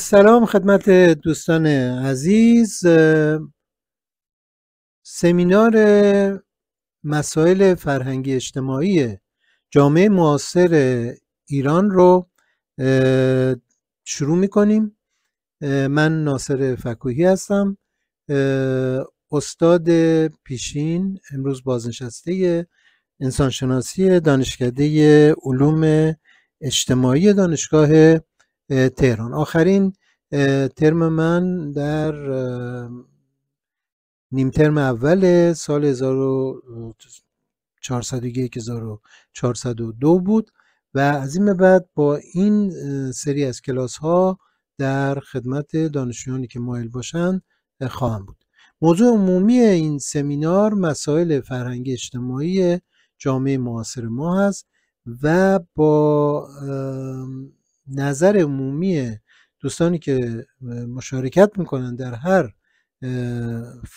سلام خدمت دوستان عزیز سمینار مسائل فرهنگی اجتماعی جامعه معاصر ایران رو شروع می من ناصر فکوهی هستم استاد پیشین امروز بازنشسته انسانشناسی دانشکده علوم اجتماعی دانشگاه تهران آخرین ترم من در نیم ترم اول سال 1401 1402 بود و از این بعد با این سری از کلاس ها در خدمت دانشجویانی که مایل باشن خواهم بود موضوع عمومی این سمینار مسائل فرهنگ اجتماعی جامعه معاصر ما هست و با نظر عمومی دوستانی که مشارکت میکنن در هر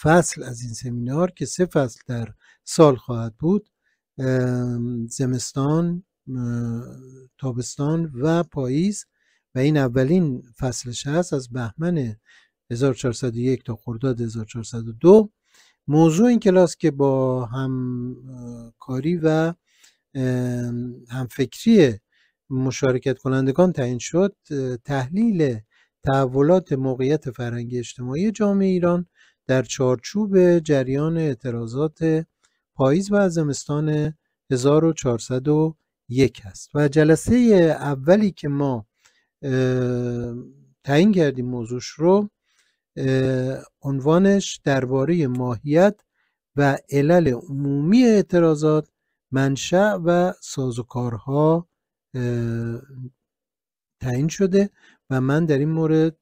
فصل از این سمینار که سه فصل در سال خواهد بود زمستان تابستان و پاییز و این اولین فصلش هست از بهمن 1401 تا خرداد 1402 موضوع این کلاس که با همکاری و همفکری مشارکت کنندگان تعیین شد تحلیل تحولات موقعیت فرهنگی اجتماعی جامعه ایران در چارچوب جریان اعتراضات پاییز و زمستان 1401 است و جلسه اولی که ما تعیین کردیم موضوعش رو عنوانش درباره ماهیت و علل عمومی اعتراضات منشأ و سازوکارها تعیین شده و من در این مورد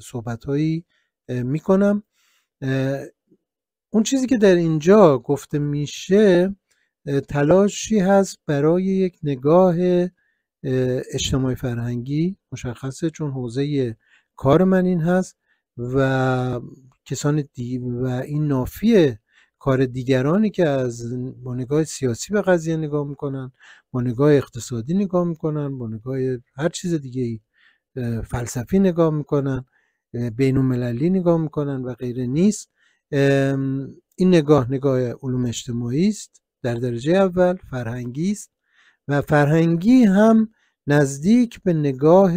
صحبت هایی میکنم اون چیزی که در اینجا گفته میشه تلاشی هست برای یک نگاه اجتماعی فرهنگی مشخصه چون حوزه کار من این هست و کسان دی و این نافیه کار دیگرانی که از با نگاه سیاسی به قضیه نگاه میکنن با نگاه اقتصادی نگاه میکنن با نگاه هر چیز دیگه فلسفی نگاه میکنن بین المللی نگاه میکنن و غیره نیست این نگاه نگاه علوم اجتماعی است در درجه اول فرهنگی است و فرهنگی هم نزدیک به نگاه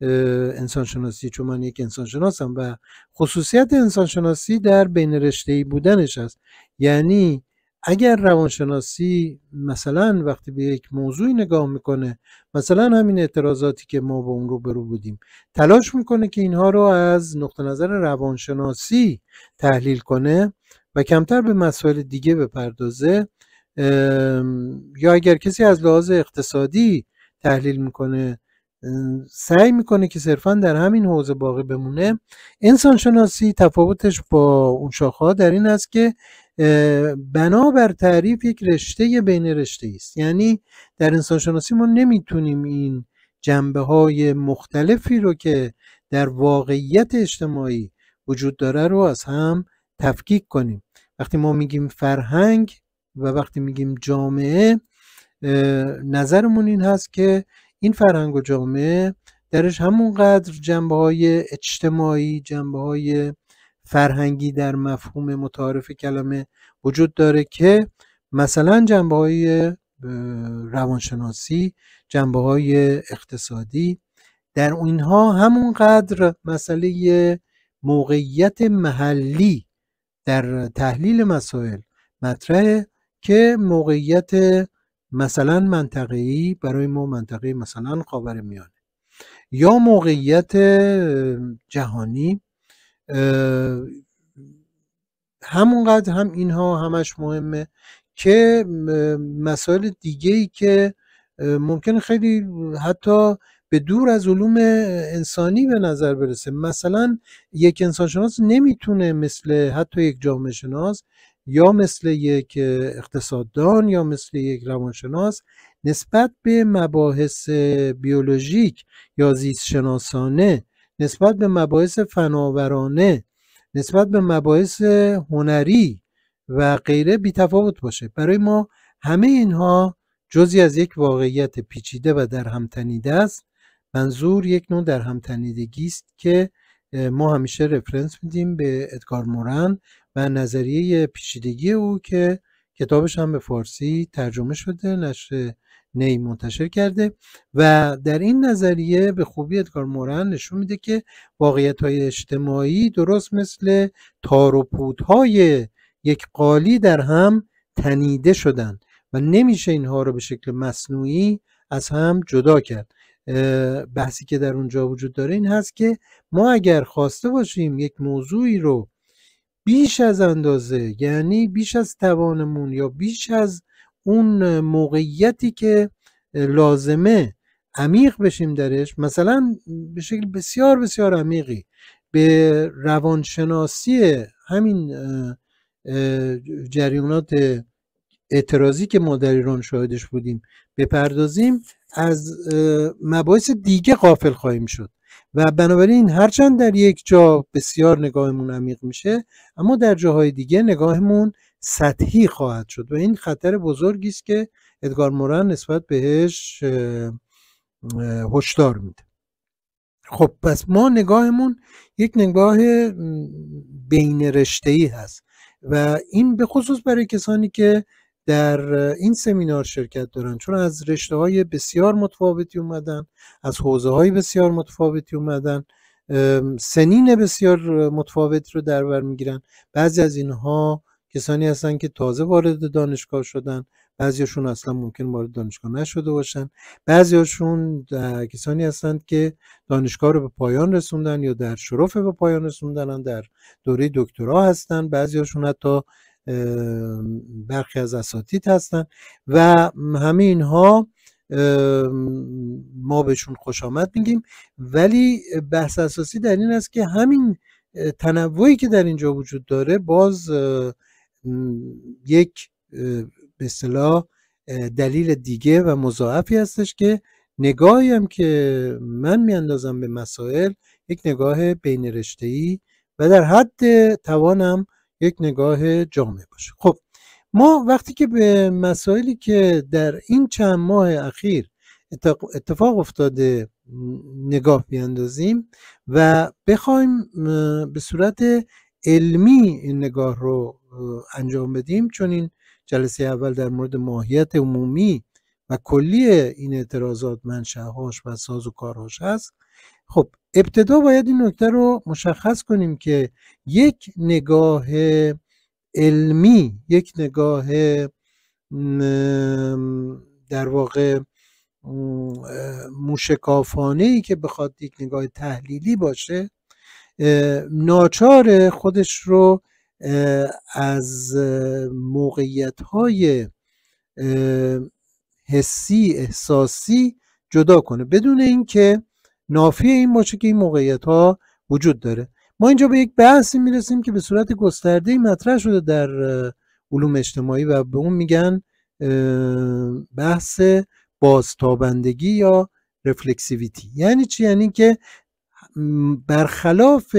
انسانشناسی چون من یک انسانشناسم و خصوصیت انسانشناسی در بین رشته بودنش است یعنی اگر روانشناسی مثلا وقتی به یک موضوعی نگاه میکنه مثلا همین اعتراضاتی که ما با اون رو برو بودیم تلاش میکنه که اینها رو از نقطه نظر روانشناسی تحلیل کنه و کمتر به مسائل دیگه بپردازه یا اگر کسی از لحاظ اقتصادی تحلیل میکنه سعی میکنه که صرفا در همین حوزه باقی بمونه انسان شناسی تفاوتش با اون شاخه در این است که بنابر تعریف یک رشته بین رشته است یعنی در انسان شناسی ما نمیتونیم این جنبه های مختلفی رو که در واقعیت اجتماعی وجود داره رو از هم تفکیک کنیم وقتی ما میگیم فرهنگ و وقتی میگیم جامعه نظرمون این هست که این فرهنگ و جامعه درش همونقدر جنبه های اجتماعی جنبه های فرهنگی در مفهوم متعارف کلمه وجود داره که مثلا جنبه های روانشناسی جنبه های اقتصادی در اینها همونقدر مسئله موقعیت محلی در تحلیل مسائل مطرحه که موقعیت مثلا ای برای ما منطقه مثلا خاور میانه یا موقعیت جهانی همونقدر هم اینها همش مهمه که مسائل دیگه ای که ممکن خیلی حتی به دور از علوم انسانی به نظر برسه مثلا یک انسان انسانشناس نمیتونه مثل حتی یک جامعه شناس یا مثل یک اقتصاددان یا مثل یک روانشناس نسبت به مباحث بیولوژیک یا زیستشناسانه نسبت به مباحث فناورانه نسبت به مباحث هنری و غیره بیتفاوت باشه برای ما همه اینها جزی از یک واقعیت پیچیده و در همتنیده است منظور یک نوع در هم است که ما همیشه رفرنس میدیم به ادگار مورن و نظریه پیچیدگی او که کتابش هم به فارسی ترجمه شده نشر نی منتشر کرده و در این نظریه به خوبی ادگار مورن نشون میده که واقعیت های اجتماعی درست مثل تار و های یک قالی در هم تنیده شدن و نمیشه اینها رو به شکل مصنوعی از هم جدا کرد بحثی که در اونجا وجود داره این هست که ما اگر خواسته باشیم یک موضوعی رو بیش از اندازه یعنی بیش از توانمون یا بیش از اون موقعیتی که لازمه عمیق بشیم درش مثلا به شکل بسیار بسیار عمیقی به روانشناسی همین جریانات اعتراضی که ما در ایران شاهدش بودیم بپردازیم از مباحث دیگه قافل خواهیم شد و بنابراین هرچند در یک جا بسیار نگاهمون عمیق میشه اما در جاهای دیگه نگاهمون سطحی خواهد شد و این خطر بزرگی است که ادگار مورن نسبت بهش هشدار میده خب پس ما نگاهمون یک نگاه بین رشته ای هست و این به خصوص برای کسانی که در این سمینار شرکت دارن چون از رشته های بسیار متفاوتی اومدن از حوزه های بسیار متفاوتی اومدن سنین بسیار متفاوت رو در بر میگیرن بعضی از اینها کسانی هستن که تازه وارد دانشگاه شدن بعضیشون اصلا ممکن وارد دانشگاه نشده باشن بعضیشون کسانی هستند که دانشگاه رو به پایان رسوندن یا در شرف به پایان رسوندن در دوره دکترا هستن بعضیشون حتی برخی از اساتید هستن و همه اینها ما بهشون خوش آمد میگیم ولی بحث اساسی در این است که همین تنوعی که در اینجا وجود داره باز یک به دلیل دیگه و مضاعفی هستش که نگاهی هم که من میاندازم به مسائل یک نگاه بین رشته و در حد توانم یک نگاه جامع باشه خب ما وقتی که به مسائلی که در این چند ماه اخیر اتفاق افتاده نگاه بیاندازیم و بخوایم به صورت علمی این نگاه رو انجام بدیم چون این جلسه اول در مورد ماهیت عمومی و کلی این اعتراضات هاش و ساز و کارهاش هست خب ابتدا باید این نکته رو مشخص کنیم که یک نگاه علمی یک نگاه در واقع موشکافانه ای که بخواد یک نگاه تحلیلی باشه ناچار خودش رو از موقعیت های حسی احساسی جدا کنه بدون اینکه نافی این باشه که این موقعیت ها وجود داره ما اینجا به یک بحثی میرسیم که به صورت گسترده مطرح شده در علوم اجتماعی و به اون میگن بحث بازتابندگی یا رفلکسیویتی یعنی چی یعنی که برخلاف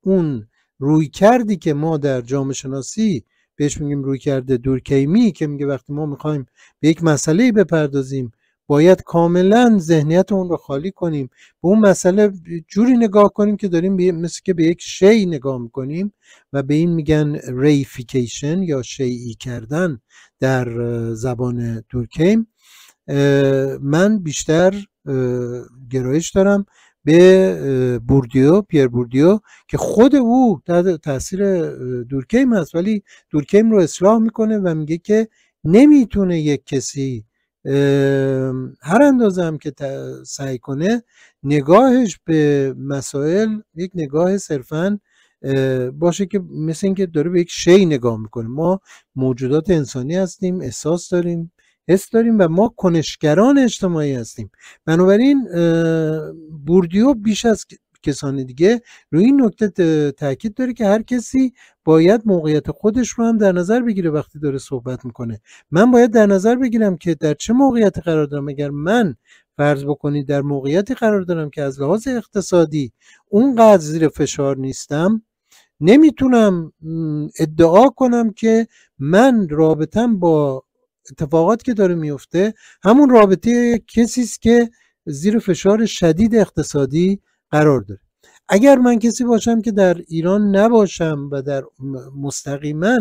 اون روی کردی که ما در جامعه شناسی بهش میگیم روی کرده دورکیمی که میگه وقتی ما میخوایم به یک مسئله بپردازیم باید کاملا ذهنیت اون رو خالی کنیم به اون مسئله جوری نگاه کنیم که داریم مثل که به یک شی نگاه میکنیم و به این میگن ریفیکیشن یا شیعی کردن در زبان دورکیم من بیشتر گرایش دارم به بوردیو پیر بوردیو که خود او تحت تاثیر دورکیم هست ولی دورکیم رو اصلاح میکنه و میگه که نمیتونه یک کسی هر هم که سعی کنه نگاهش به مسائل یک نگاه صرفا باشه که مثل اینکه داره به یک شی نگاه میکنه ما موجودات انسانی هستیم احساس داریم حس داریم و ما کنشگران اجتماعی هستیم بنابراین بوردیو بیش از کسان دیگه روی این نکته تاکید داره که هر کسی باید موقعیت خودش رو هم در نظر بگیره وقتی داره صحبت میکنه من باید در نظر بگیرم که در چه موقعیت قرار دارم اگر من فرض بکنید در موقعیتی قرار دارم که از لحاظ اقتصادی اونقدر زیر فشار نیستم نمیتونم ادعا کنم که من رابطم با اتفاقات که داره میفته همون رابطه کسی است که زیر فشار شدید اقتصادی قرار داره اگر من کسی باشم که در ایران نباشم و در مستقیما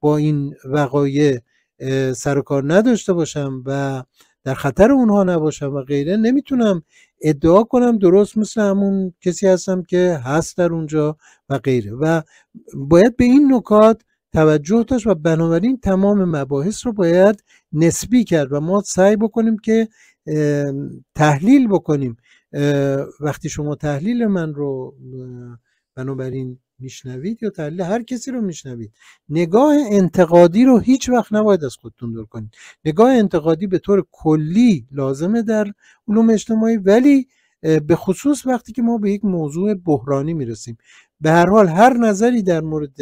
با این وقایع سر و کار نداشته باشم و در خطر اونها نباشم و غیره نمیتونم ادعا کنم درست مثل همون کسی هستم که هست در اونجا و غیره و باید به این نکات توجه داشت و بنابراین تمام مباحث رو باید نسبی کرد و ما سعی بکنیم که تحلیل بکنیم وقتی شما تحلیل من رو بنابراین میشنوید یا تحلیل هر کسی رو میشنوید نگاه انتقادی رو هیچ وقت نباید از خودتون دور کنید نگاه انتقادی به طور کلی لازمه در علوم اجتماعی ولی به خصوص وقتی که ما به یک موضوع بحرانی میرسیم به هر حال هر نظری در مورد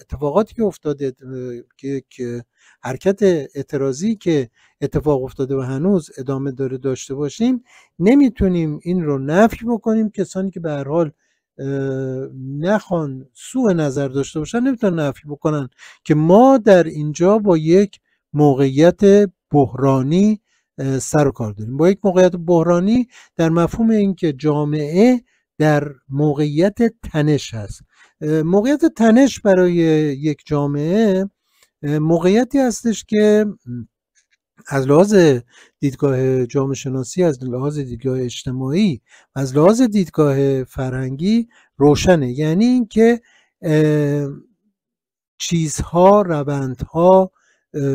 اتفاقاتی که افتاده که حرکت اعتراضی که اتفاق افتاده و هنوز ادامه داره داشته باشیم نمیتونیم این رو نفی بکنیم کسانی که به هر حال نخوان سوء نظر داشته باشن نمیتونن نفی بکنن که ما در اینجا با یک موقعیت بحرانی سر و کار داریم با یک موقعیت بحرانی در مفهوم اینکه جامعه در موقعیت تنش هست موقعیت تنش برای یک جامعه موقعیتی هستش که از لحاظ دیدگاه جامعه شناسی از لحاظ دیدگاه اجتماعی از لحاظ دیدگاه فرهنگی روشنه یعنی اینکه چیزها روندها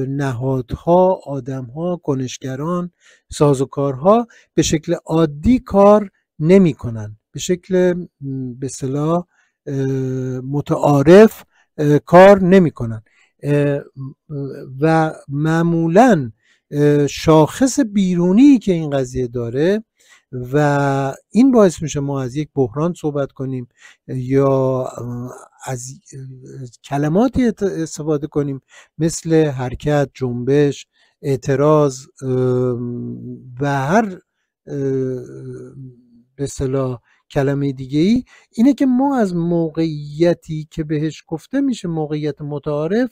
نهادها آدمها کنشگران سازوکارها به شکل عادی کار نمیکنند. به شکل به صلاح متعارف کار نمیکنن و معمولا شاخص بیرونی که این قضیه داره و این باعث میشه ما از یک بحران صحبت کنیم یا از کلماتی استفاده کنیم مثل حرکت جنبش اعتراض و هر به صلاح کلمه دیگه ای اینه که ما از موقعیتی که بهش گفته میشه موقعیت متعارف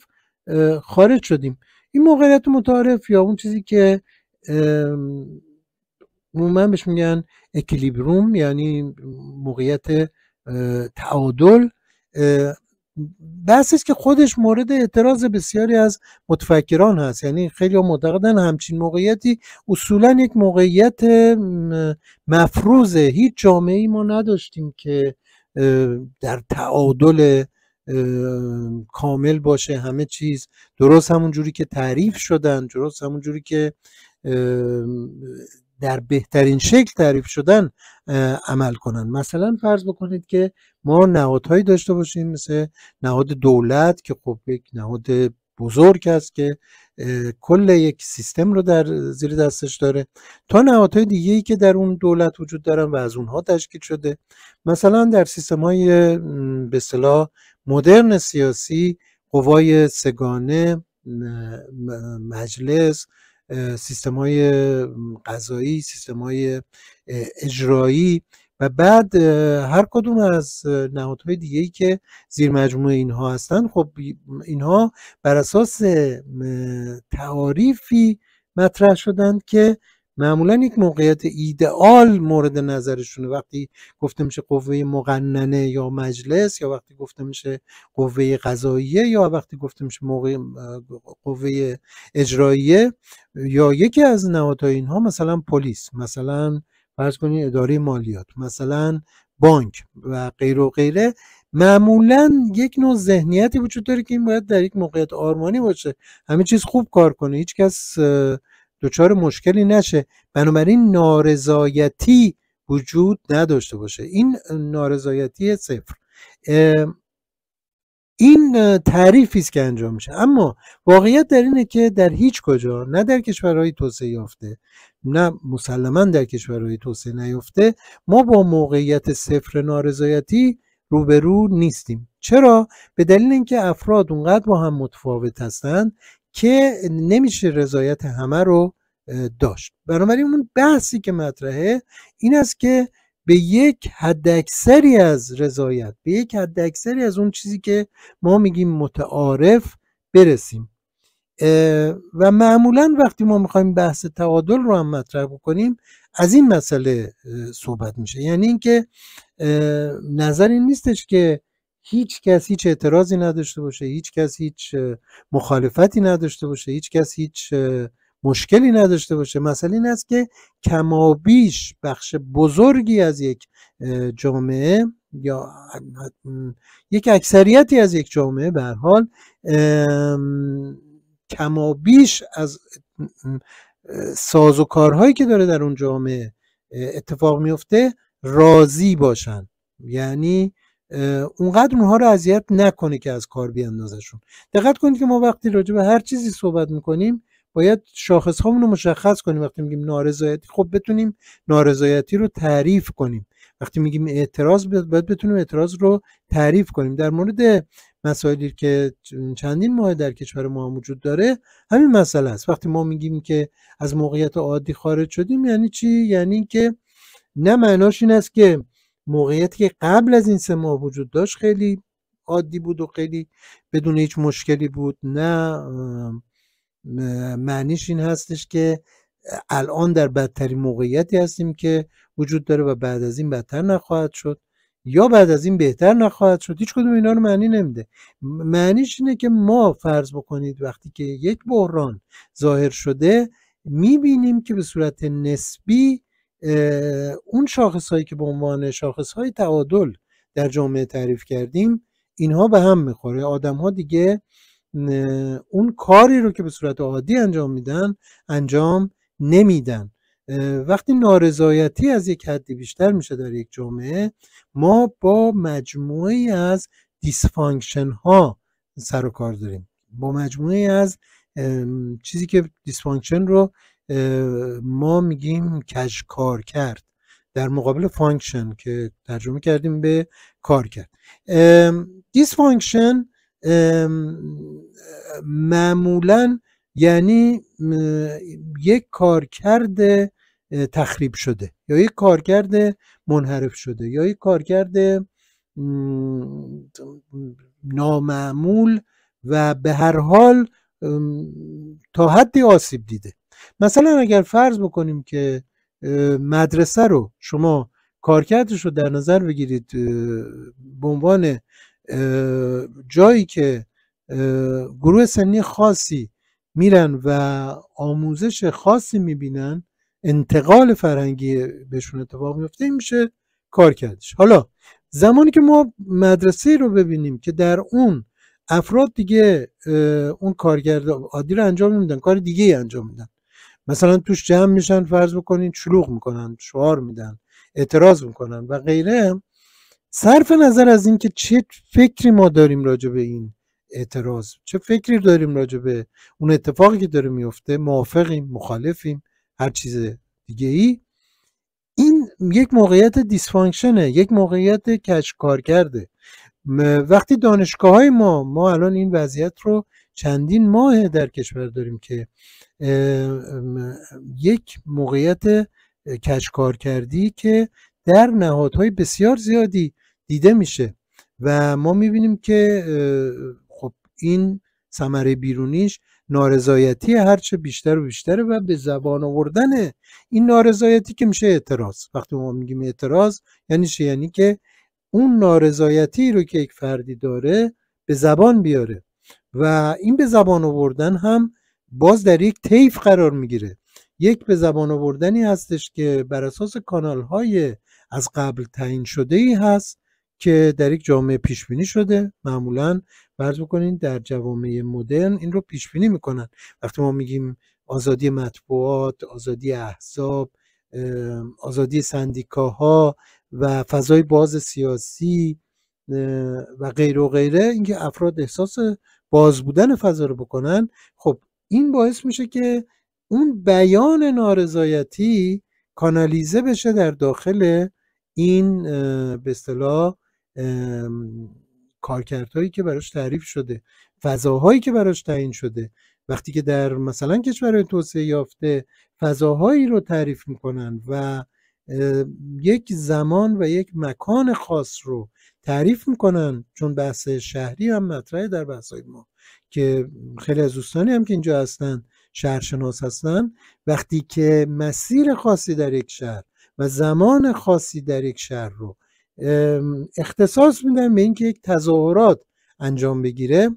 خارج شدیم این موقعیت متعارف یا اون چیزی که عموما بهش میگن اکلیبروم یعنی موقعیت تعادل بحثی که خودش مورد اعتراض بسیاری از متفکران هست یعنی خیلی معتقدن همچین موقعیتی اصولا یک موقعیت مفروضه هیچ جامعه ای ما نداشتیم که در تعادل کامل باشه همه چیز درست همون جوری که تعریف شدن درست همون جوری که در بهترین شکل تعریف شدن عمل کنن مثلا فرض بکنید که ما نهادهایی داشته باشیم مثل نهاد دولت که خب یک نهاد بزرگ است که کل یک سیستم رو در زیر دستش داره تا نهادهای دیگه ای که در اون دولت وجود دارن و از اونها تشکیل شده مثلا در سیستم های به صلاح مدرن سیاسی قوای سگانه مجلس سیستم های قضایی سیستم های اجرایی و بعد هر کدوم از نهادهای دیگه ای که زیر مجموعه اینها هستن خب اینها بر اساس تعاریفی مطرح شدند که معمولا یک موقعیت ایدئال مورد نظرشونه وقتی گفته میشه قوه مقننه یا مجلس یا وقتی گفته میشه قوه قضاییه یا وقتی گفته میشه موقع قوه اجراییه یا یکی از نهادهای اینها مثلا پلیس مثلا فرض کنید اداره مالیات مثلا بانک و غیر و غیره معمولا یک نوع ذهنیتی وجود داره که این باید در یک موقعیت آرمانی باشه همه چیز خوب کار کنه هیچکس دچار مشکلی نشه بنابراین نارضایتی وجود نداشته باشه این نارضایتی صفر این تعریفی است که انجام میشه اما واقعیت در اینه که در هیچ کجا نه در کشورهای توسعه یافته نه مسلما در کشورهای توسعه نیافته ما با موقعیت صفر نارضایتی روبرو نیستیم چرا به دلیل اینکه افراد اونقدر با هم متفاوت هستند که نمیشه رضایت همه رو داشت بنابراین اون بحثی که مطرحه این است که به یک حداکثری از رضایت به یک حداکثری از اون چیزی که ما میگیم متعارف برسیم و معمولا وقتی ما میخوایم بحث تعادل رو هم مطرح بکنیم از این مسئله صحبت میشه یعنی اینکه نظر این نیستش که هیچ کس هیچ اعتراضی نداشته باشه هیچ کس هیچ مخالفتی نداشته باشه هیچ کس هیچ مشکلی نداشته باشه مسئله این است که کمابیش بخش بزرگی از یک جامعه یا یک اکثریتی از یک جامعه به حال کمابیش از ساز و کارهایی که داره در اون جامعه اتفاق میفته راضی باشن یعنی اونقدر اونها رو اذیت نکنه که از کار بیاندازشون دقت کنید که ما وقتی راجع به هر چیزی صحبت میکنیم باید شاخص رو مشخص کنیم وقتی میگیم نارضایتی خب بتونیم نارضایتی رو تعریف کنیم وقتی میگیم اعتراض باید بتونیم اعتراض رو تعریف کنیم در مورد مسائلی که چندین ماه در کشور ما وجود داره همین مسئله است وقتی ما میگیم که از موقعیت عادی خارج شدیم یعنی چی یعنی که نه معناش این است که موقعیتی که قبل از این سه ماه وجود داشت خیلی عادی بود و خیلی بدون هیچ مشکلی بود نه معنیش این هستش که الان در بدترین موقعیتی هستیم که وجود داره و بعد از این بدتر نخواهد شد یا بعد از این بهتر نخواهد شد هیچ کدوم اینا رو معنی نمیده معنیش اینه که ما فرض بکنید وقتی که یک بحران ظاهر شده میبینیم که به صورت نسبی اون شاخص هایی که به عنوان شاخص های تعادل در جامعه تعریف کردیم اینها به هم میخوره آدم ها دیگه اون کاری رو که به صورت عادی انجام میدن انجام نمیدن وقتی نارضایتی از یک حدی بیشتر میشه در یک جامعه ما با مجموعی از دیسفانکشن ها سر و کار داریم با مجموعی از چیزی که دیسفانکشن رو ما میگیم کج کار کرد در مقابل فانکشن که ترجمه کردیم به کار کرد دیس فانکشن معمولا یعنی یک کارکرد تخریب شده یا یک کارکرد منحرف شده یا یک کارکرد نامعمول و به هر حال تا حدی آسیب دیده مثلا اگر فرض بکنیم که مدرسه رو شما کارکردش رو در نظر بگیرید به عنوان جایی که گروه سنی خاصی میرن و آموزش خاصی میبینن انتقال فرهنگی بهشون اتفاق میفته این میشه کارکردش حالا زمانی که ما مدرسه رو ببینیم که در اون افراد دیگه اون کارگرد عادی رو انجام نمیدن کار دیگه ای انجام میدن مثلا توش جمع میشن فرض بکنین شلوغ میکنن شعار میدن اعتراض میکنن و غیره صرف نظر از اینکه چه فکری ما داریم راجع به این اعتراض چه فکری داریم راجع به اون اتفاقی که داره میفته موافقیم مخالفیم هر چیز دیگه ای این یک موقعیت دیسفانکشنه یک موقعیت کار کرده وقتی دانشگاه های ما ما الان این وضعیت رو چندین ماه در کشور داریم که یک موقعیت کشکار کردی که در نهادهای بسیار زیادی دیده میشه و ما میبینیم که خب این ثمره بیرونیش نارضایتی هرچه بیشتر و بیشتره و به زبان آوردن این نارضایتی که میشه اعتراض وقتی ما میگیم اعتراض یعنی چه یعنی که اون نارضایتی رو که یک فردی داره به زبان بیاره و این به زبان آوردن هم باز در یک طیف قرار میگیره یک به زبان آوردنی هستش که بر اساس کانال های از قبل تعیین شده ای هست که در یک جامعه پیش بینی شده معمولا فرض بکنید در جوامع مدرن این رو پیش بینی میکنن وقتی ما میگیم آزادی مطبوعات آزادی احزاب آزادی سندیکاها و فضای باز سیاسی و غیر و غیره اینکه افراد احساس باز بودن فضا رو بکنن خب این باعث میشه که اون بیان نارضایتی کانالیزه بشه در داخل این به اصطلاح کارکردهایی که براش تعریف شده فضاهایی که براش تعیین شده وقتی که در مثلا کشورهای توسعه یافته فضاهایی رو تعریف میکنن و یک زمان و یک مکان خاص رو تعریف میکنن چون بحث شهری هم مطرحه در بحثای ما که خیلی از دوستانی هم که اینجا هستن شهرشناس هستن وقتی که مسیر خاصی در یک شهر و زمان خاصی در یک شهر رو اختصاص میدن به اینکه یک تظاهرات انجام بگیره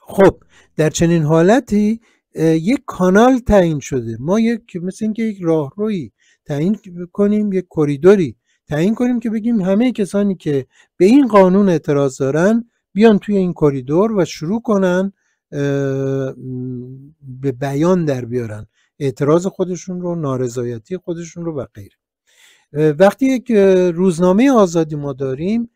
خب در چنین حالتی یک کانال تعیین شده ما یک مثل اینکه یک راهروی تعیین کنیم یک کریدوری تعیین کنیم که بگیم همه کسانی که به این قانون اعتراض دارن بیان توی این کریدور و شروع کنن به بیان در بیارن اعتراض خودشون رو نارضایتی خودشون رو و غیره وقتی یک روزنامه آزادی ما داریم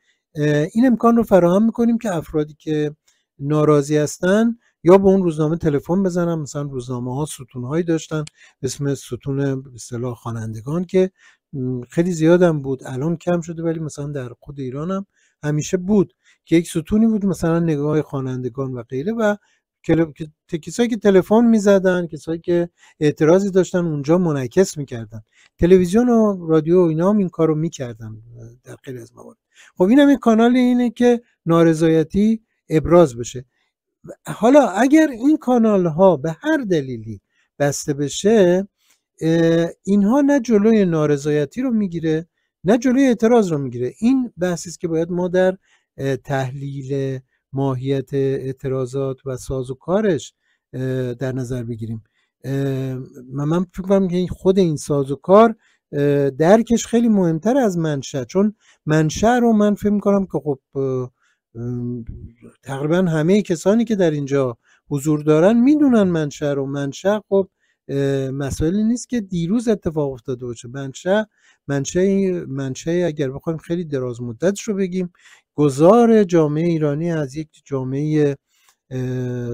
این امکان رو فراهم میکنیم که افرادی که ناراضی هستن یا به اون روزنامه تلفن بزنن مثلا روزنامه ها ستون هایی داشتن اسم ستون به خوانندگان که خیلی زیادم بود الان کم شده ولی مثلا در خود ایران هم همیشه بود که یک ستونی بود مثلا نگاه خوانندگان و غیره و کسایی که تلفن زدن کسایی که اعتراضی داشتن اونجا منعکس میکردن تلویزیون و رادیو و اینا هم این کار رو میکردن در خیلی از موارد خب این این کانال اینه که نارضایتی ابراز بشه حالا اگر این کانال ها به هر دلیلی بسته بشه اینها نه جلوی نارضایتی رو میگیره نه جلوی اعتراض رو میگیره این بحثی است که باید ما در تحلیل ماهیت اعتراضات و ساز و کارش در نظر بگیریم من فکر کنم که خود این ساز و کار درکش خیلی مهمتر از منشه چون منشه رو من فکر میکنم که خب تقریبا همه کسانی که در اینجا حضور دارن میدونن منشه رو منشه خب مسئله نیست که دیروز اتفاق افتاده باشه منشه منشه منشه اگر بخوایم خیلی دراز مدت رو بگیم گذار جامعه ایرانی از یک جامعه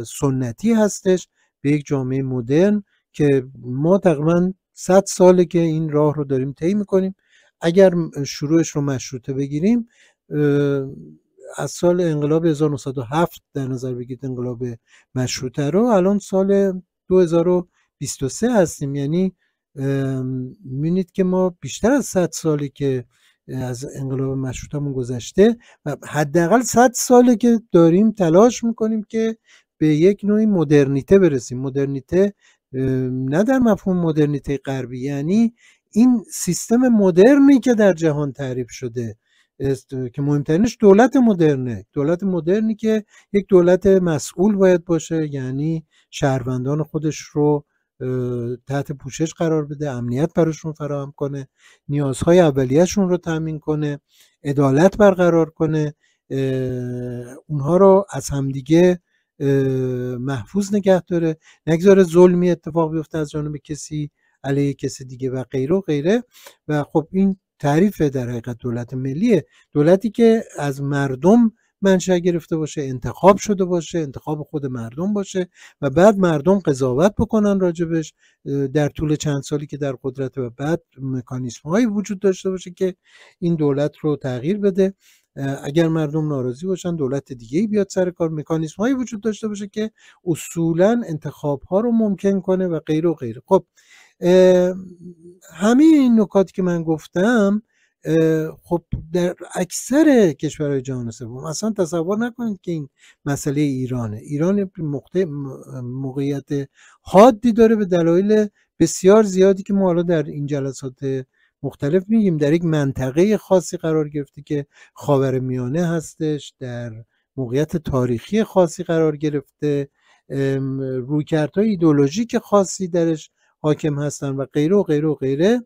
سنتی هستش به یک جامعه مدرن که ما تقریبا 100 ساله که این راه رو داریم طی میکنیم اگر شروعش رو مشروطه بگیریم از سال انقلاب 1907 در نظر بگیرید انقلاب مشروطه رو الان سال 2023 هستیم یعنی میبینید که ما بیشتر از 100 سالی که از انقلاب مشروطمون گذشته و حداقل 100 سالی که داریم تلاش میکنیم که به یک نوعی مدرنیته برسیم مدرنیته نه در مفهوم مدرنیته غربی یعنی این سیستم مدرنی که در جهان تعریف شده که مهمترینش دولت مدرنه دولت مدرنی که یک دولت مسئول باید باشه یعنی شهروندان خودش رو تحت پوشش قرار بده امنیت براشون فراهم کنه نیازهای اولیهشون رو تامین کنه عدالت برقرار کنه اونها رو از همدیگه محفوظ نگه داره نگذاره ظلمی اتفاق بیفته از جانب کسی علیه کسی دیگه و غیره و غیره و خب این تعریف در حقیقت دولت ملیه دولتی که از مردم منشأ گرفته باشه انتخاب شده باشه انتخاب خود مردم باشه و بعد مردم قضاوت بکنن راجبش در طول چند سالی که در قدرت و بعد مکانیسم هایی وجود داشته باشه که این دولت رو تغییر بده اگر مردم ناراضی باشن دولت دیگه ای بیاد سر کار مکانیسم هایی وجود داشته باشه که اصولا انتخاب ها رو ممکن کنه و غیر و غیر خب همه این نکاتی که من گفتم خب در اکثر کشورهای جهان سوم اصلا تصور نکنید که این مسئله ایرانه ایران موقعیت حادی داره به دلایل بسیار زیادی که ما حالا در این جلسات مختلف میگیم در یک منطقه خاصی قرار گرفته که خاور میانه هستش در موقعیت تاریخی خاصی قرار گرفته رویکردهای ایدولوژیک خاصی درش حاکم هستن و غیره و غیره و غیره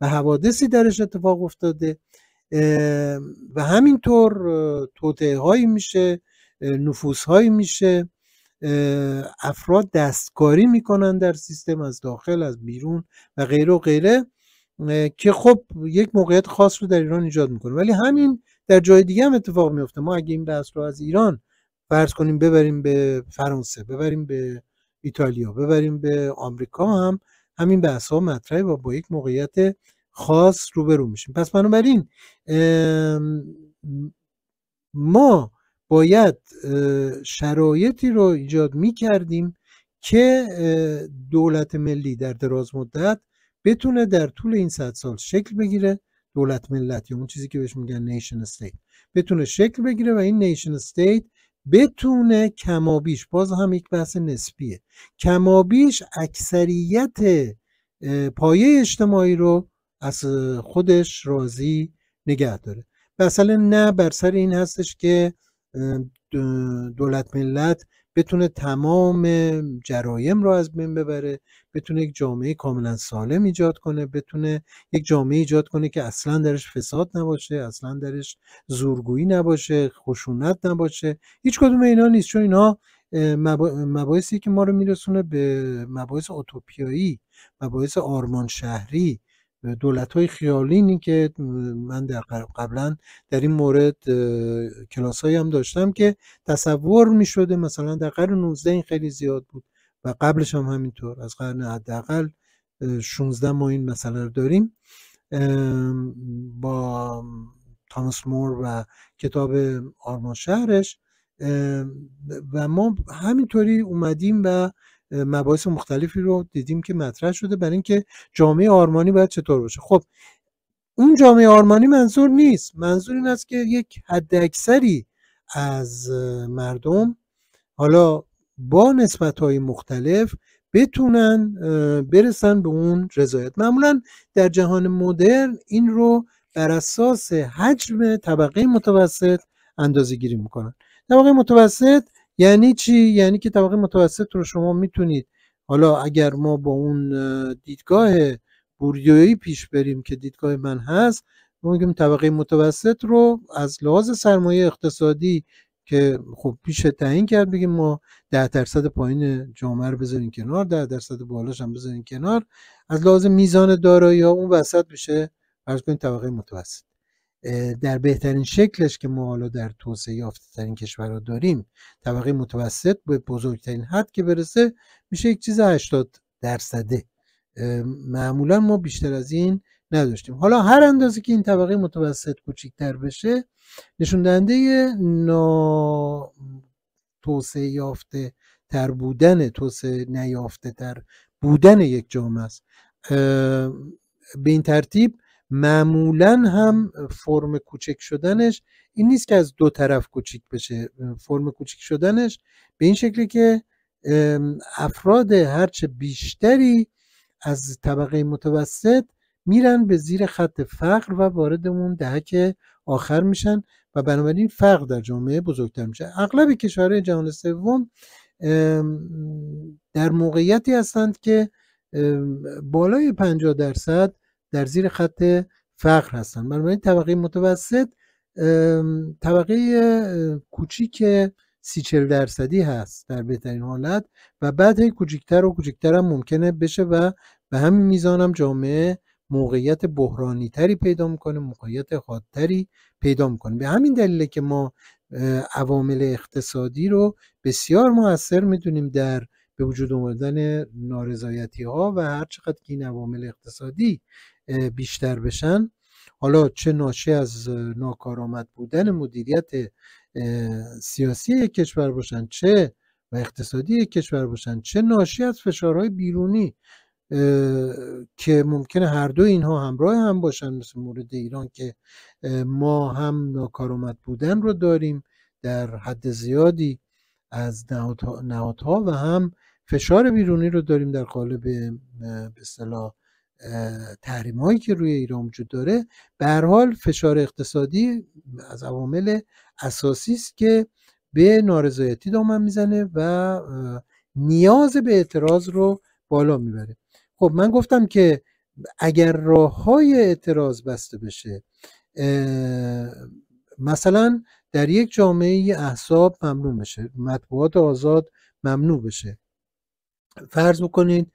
و حوادثی درش اتفاق افتاده و همینطور توطعه هایی میشه نفوس هایی میشه افراد دستکاری میکنن در سیستم از داخل از بیرون و غیره و غیره که خب یک موقعیت خاص رو در ایران ایجاد میکنه ولی همین در جای دیگه هم اتفاق میفته ما اگه این بحث رو از ایران فرض کنیم ببریم به فرانسه ببریم به ایتالیا ببریم به آمریکا هم همین بحث ها مطرحه و با یک موقعیت خاص روبرو میشیم پس بنابراین ما باید شرایطی رو ایجاد میکردیم که دولت ملی در دراز مدت بتونه در طول این صد سال شکل بگیره دولت ملت یا اون چیزی که بهش میگن نیشن استیت بتونه شکل بگیره و این نیشن استیت بتونه کمابیش باز هم یک بحث نسبیه کمابیش اکثریت پایه اجتماعی رو از خودش راضی نگه داره مثلا نه بر سر این هستش که دولت ملت بتونه تمام جرایم رو از بین ببره بتونه یک جامعه کاملا سالم ایجاد کنه بتونه یک جامعه ایجاد کنه که اصلا درش فساد نباشه اصلا درش زورگویی نباشه خشونت نباشه هیچ کدوم اینا نیست چون اینا مباحثی که ما رو میرسونه به مباحث اوتوپیایی مباحث آرمان شهری دولت های خیالینی که من در قبلا در این مورد کلاس های هم داشتم که تصور می شده مثلا در قرن 19 این خیلی زیاد بود و قبلش هم همینطور از قرن حداقل 16 ما این مسئله رو داریم با تامس مور و کتاب آرمان شهرش و ما همینطوری اومدیم و مباحث مختلفی رو دیدیم که مطرح شده برای اینکه جامعه آرمانی باید چطور باشه خب اون جامعه آرمانی منظور نیست منظور این است که یک حد اکثری از مردم حالا با نسبت های مختلف بتونن برسن به اون رضایت معمولا در جهان مدرن این رو بر اساس حجم طبقه متوسط اندازه گیری میکنن طبقه متوسط یعنی چی یعنی که طبقه متوسط رو شما میتونید حالا اگر ما با اون دیدگاه بوردیویی پیش بریم که دیدگاه من هست ما میگیم طبقه متوسط رو از لحاظ سرمایه اقتصادی که خب پیش تعیین کرد بگیم ما 10 درصد پایین جامعه رو بذاریم کنار 10 درصد بالاش هم بذاریم کنار از لحاظ میزان دارایی ها اون وسط بشه فرض کنید طبقه متوسط در بهترین شکلش که ما حالا در توسعه یافته ترین کشورها داریم طبقه متوسط به بزرگترین حد که برسه میشه یک چیز 80 درصده معمولا ما بیشتر از این نداشتیم حالا هر اندازه که این طبقه متوسط کوچکتر بشه نشون دهنده نا توسعه یافته تر بودن توسعه نیافته تر بودن یک جامعه است به این ترتیب معمولا هم فرم کوچک شدنش این نیست که از دو طرف کوچیک بشه فرم کوچک شدنش به این شکلی که افراد هرچه بیشتری از طبقه متوسط میرن به زیر خط فقر و وارد اون دهک آخر میشن و بنابراین فقر در جامعه بزرگتر میشه اغلب کشورهای جهان سوم در موقعیتی هستند که بالای 50 درصد در زیر خط فقر هستن بنابراین طبقه متوسط طبقه کوچیک سی چل درصدی هست در بهترین حالت و بعد هی کوچکتر و کوچکتر هم ممکنه بشه و به همین میزان هم جامعه موقعیت بحرانی تری پیدا میکنه موقعیت خادتری پیدا میکنه به همین دلیله که ما عوامل اقتصادی رو بسیار موثر میدونیم در به وجود آوردن نارضایتی ها و هر چقدر که این عوامل اقتصادی بیشتر بشن حالا چه ناشی از ناکارآمد بودن مدیریت سیاسی کشور باشن چه و اقتصادی کشور باشن چه ناشی از فشارهای بیرونی که ممکنه هر دو اینها همراه هم باشن مثل مورد ایران که ما هم ناکارآمد بودن رو داریم در حد زیادی از نهادها و هم فشار بیرونی رو داریم در قالب به اصطلاح تحریم هایی که روی ایران وجود داره به حال فشار اقتصادی از عوامل اساسی است که به نارضایتی دامن میزنه و نیاز به اعتراض رو بالا میبره خب من گفتم که اگر راه های اعتراض بسته بشه مثلا در یک جامعه احساب ممنوع بشه مطبوعات آزاد ممنوع بشه فرض بکنید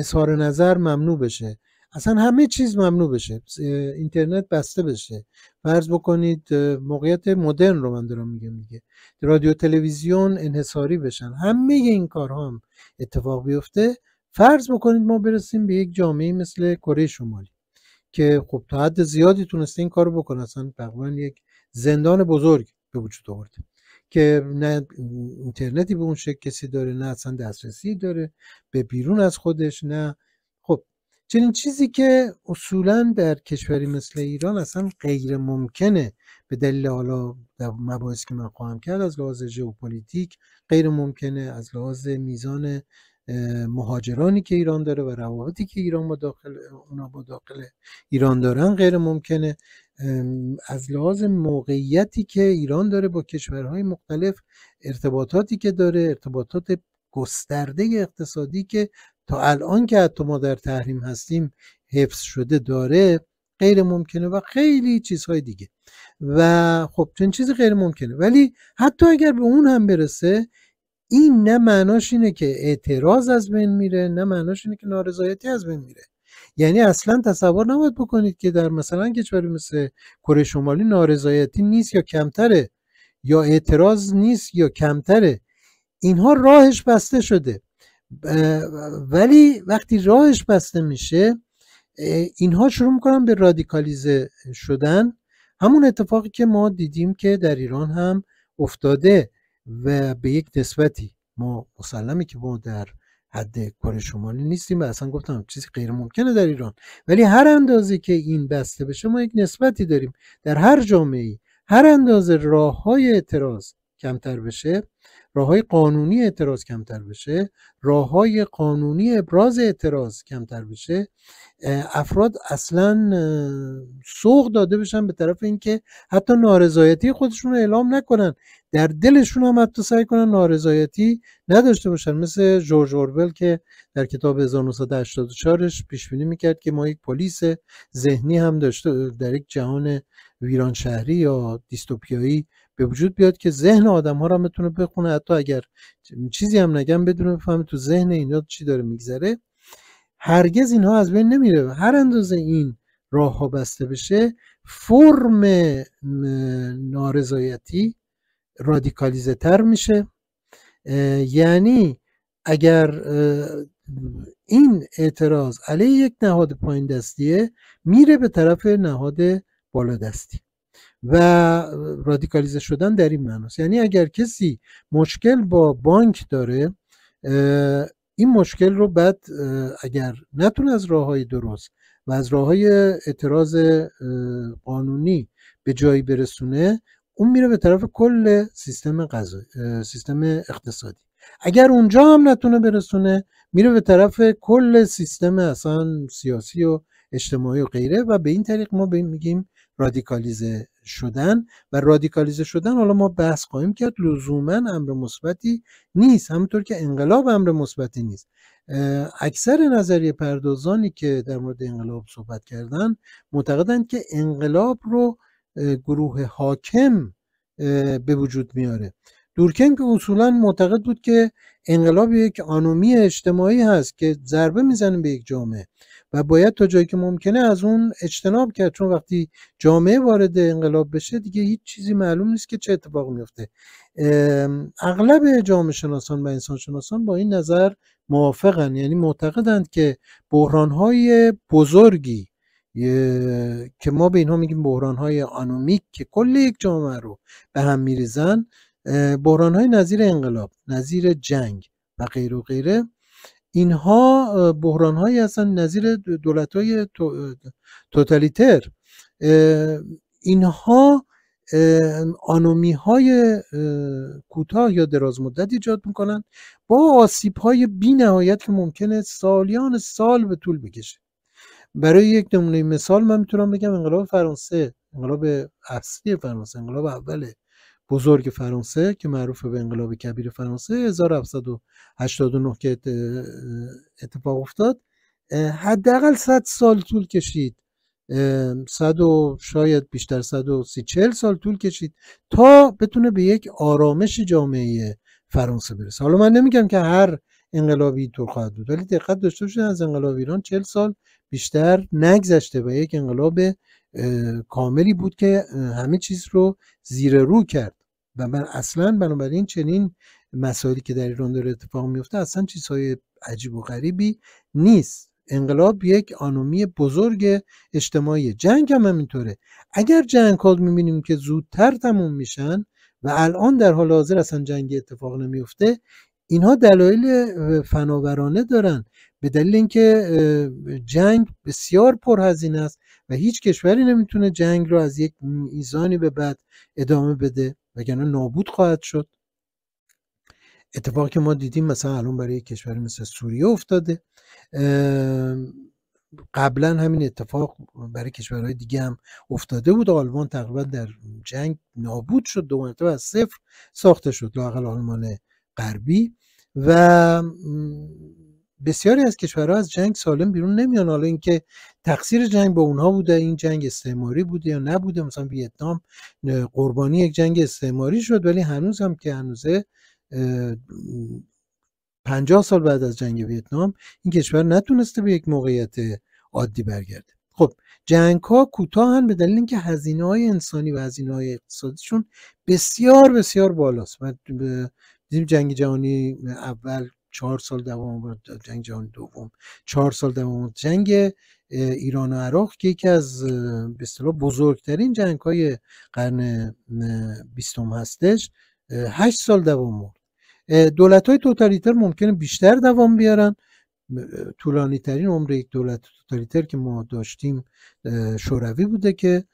اظهار نظر ممنوع بشه اصلا همه چیز ممنوع بشه اینترنت بسته بشه فرض بکنید موقعیت مدرن رو من دارم میگم دیگه رادیو تلویزیون انحصاری بشن همه این کارها هم اتفاق بیفته فرض بکنید ما برسیم به یک جامعه مثل کره شمالی که خب تا حد زیادی تونسته این کارو بکنه اصلا تقریبا یک زندان بزرگ به وجود آورده که نه اینترنتی به اون شکل کسی داره نه اصلا دسترسی داره به بیرون از خودش نه خب چنین چیزی که اصولا در کشوری مثل ایران اصلا غیر ممکنه به دلیل حالا در مباحثی که من خواهم کرد از لحاظ ژئوپلیتیک غیر ممکنه از لحاظ میزان مهاجرانی که ایران داره و روابطی که ایران با داخل اونا با داخل ایران دارن غیر ممکنه از لحاظ موقعیتی که ایران داره با کشورهای مختلف ارتباطاتی که داره ارتباطات گسترده اقتصادی که تا الان که حتی ما در تحریم هستیم حفظ شده داره غیر ممکنه و خیلی چیزهای دیگه و خب چون چیزی غیر ممکنه ولی حتی اگر به اون هم برسه این نه معناش اینه که اعتراض از بین میره نه معناش اینه که نارضایتی از بین میره یعنی اصلا تصور نباید بکنید که در مثلا کشوری مثل کره شمالی نارضایتی نیست یا کمتره یا اعتراض نیست یا کمتره اینها راهش بسته شده ولی وقتی راهش بسته میشه اینها شروع میکنن به رادیکالیزه شدن همون اتفاقی که ما دیدیم که در ایران هم افتاده و به یک نسبتی ما مسلمه که ما در حد کار شمالی نیستیم و اصلا گفتم چیزی غیر ممکنه در ایران ولی هر اندازه که این بسته بشه ما یک نسبتی داریم در هر جامعه هر اندازه راه های اعتراض کمتر بشه راه های قانونی اعتراض کمتر بشه راه های قانونی ابراز اعتراض کمتر بشه افراد اصلا سوق داده بشن به طرف اینکه حتی نارضایتی خودشون رو اعلام نکنن در دلشون هم حتی سعی کنن نارضایتی نداشته باشن مثل جورج اورول که در کتاب 1984ش پیش بینی میکرد که ما یک پلیس ذهنی هم داشته در یک جهان ویران شهری یا دیستوپیایی به وجود بیاد که ذهن آدم ها را میتونه بتونه بخونه حتی اگر چیزی هم نگم بدونه بفهمه تو ذهن اینا چی داره میگذره هرگز اینها از بین نمیره هر اندازه این راه ها بسته بشه فرم نارضایتی رادیکالیزه تر میشه یعنی اگر این اعتراض علیه یک نهاد پایین دستیه میره به طرف نهاد بالا دستی و رادیکالیزه شدن در این معناست یعنی اگر کسی مشکل با بانک داره این مشکل رو بعد اگر نتونه از راه های درست و از راه های اعتراض قانونی به جایی برسونه اون میره به طرف کل سیستم سیستم اقتصادی اگر اونجا هم نتونه برسونه میره به طرف کل سیستم اصلا سیاسی و اجتماعی و غیره و به این طریق ما به میگیم رادیکالیزه شدن و رادیکالیزه شدن حالا ما بحث خواهیم کرد لزوما امر مثبتی نیست همونطور که انقلاب امر مثبتی نیست اکثر نظریه پردازانی که در مورد انقلاب صحبت کردن معتقدند که انقلاب رو گروه حاکم به وجود میاره دورکن که اصولا معتقد بود که انقلاب یک آنومی اجتماعی هست که ضربه میزنه به یک جامعه و باید تا جایی که ممکنه از اون اجتناب کرد چون وقتی جامعه وارد انقلاب بشه دیگه هیچ چیزی معلوم نیست که چه اتفاق میفته اغلب جامعه شناسان و انسان شناسان با این نظر موافقن یعنی معتقدند که های بزرگی که ما به اینها میگیم های آنومیک که کل یک جامعه رو به هم میریزن های نظیر انقلاب نظیر جنگ و غیر و غیره اینها بحران هایی هستن نظیر دولت های توتالیتر اینها آنومی های کوتاه یا دراز مدت ایجاد میکنن با آسیب های بی نهایت که ممکنه سالیان سال به طول بکشه برای یک نمونه مثال من میتونم بگم انقلاب فرانسه انقلاب اصلی فرانسه انقلاب اوله بزرگ فرانسه که معروف به انقلاب کبیر فرانسه 1789 که اتفاق افتاد حداقل 100 سال طول کشید 100 و شاید بیشتر سی چل سال طول کشید تا بتونه به یک آرامش جامعه فرانسه برسه حالا من نمیگم که هر انقلابی اینطور خواهد بود ولی دقت داشته باشید از انقلاب ایران 40 سال بیشتر نگذشته و یک انقلاب کاملی بود که همه چیز رو زیر رو کرد و من اصلا بنابراین چنین مسائلی که در ایران داره اتفاق میفته اصلا چیزهای عجیب و غریبی نیست انقلاب یک آنومی بزرگ اجتماعی جنگ هم همینطوره اگر جنگ ها میبینیم که زودتر تموم میشن و الان در حال حاضر اصلا جنگی اتفاق نمیفته اینها دلایل فناورانه دارن به دلیل اینکه جنگ بسیار پرهزینه است و هیچ کشوری نمیتونه جنگ رو از یک میزانی به بعد ادامه بده وگرنه نابود خواهد شد اتفاقی که ما دیدیم مثلا الان برای کشوری مثل سوریه افتاده قبلا همین اتفاق برای کشورهای دیگه هم افتاده بود آلمان تقریبا در جنگ نابود شد دو مرتبه از صفر ساخته شد لاقل آلمان غربی و بسیاری از کشورها از جنگ سالم بیرون نمیان حالا اینکه تقصیر جنگ به اونها بوده این جنگ استعماری بوده یا نبوده مثلا ویتنام قربانی یک جنگ استعماری شد ولی هنوز هم که هنوزه 50 سال بعد از جنگ ویتنام این کشور نتونسته به یک موقعیت عادی برگرده خب جنگ ها کوتاهن به دلیل اینکه هزینه های انسانی و هزینه های اقتصادیشون بسیار بسیار بالاست و دیدیم جنگ جهانی اول چهار سال دوام آورد جنگ جهان دوم چهار سال دوام جنگ ایران و عراق که یکی از به بزرگترین جنگ های قرن بیستم هستش هشت سال دوام آورد دولت های توتالیتر ممکنه بیشتر دوام بیارن طولانی ترین عمر یک دولت توتالیتر که ما داشتیم شوروی بوده که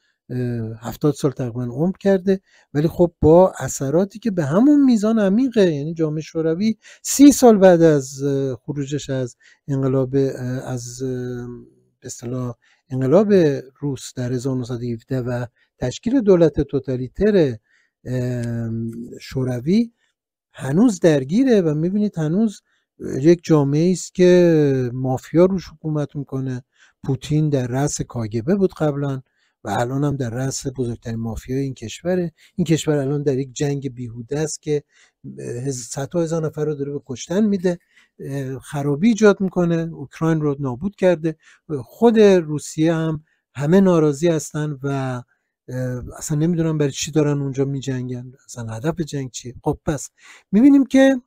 هفتاد سال تقریبا عمر کرده ولی خب با اثراتی که به همون میزان عمیقه یعنی جامعه شوروی سی سال بعد از خروجش از انقلاب از اصطلاح انقلاب روس در 1917 و تشکیل دولت توتالیتر شوروی هنوز درگیره و میبینید هنوز یک جامعه است که مافیا روش حکومت میکنه پوتین در رأس کاگبه بود قبلا و الان هم در رأس بزرگترین مافیای این کشوره این کشور الان در یک جنگ بیهوده است که صدها هزار نفر رو داره به کشتن میده خرابی ایجاد میکنه اوکراین رو نابود کرده خود روسیه هم همه ناراضی هستن و اصلا نمیدونم برای چی دارن اونجا میجنگن اصلا هدف جنگ چی؟ خب پس میبینیم که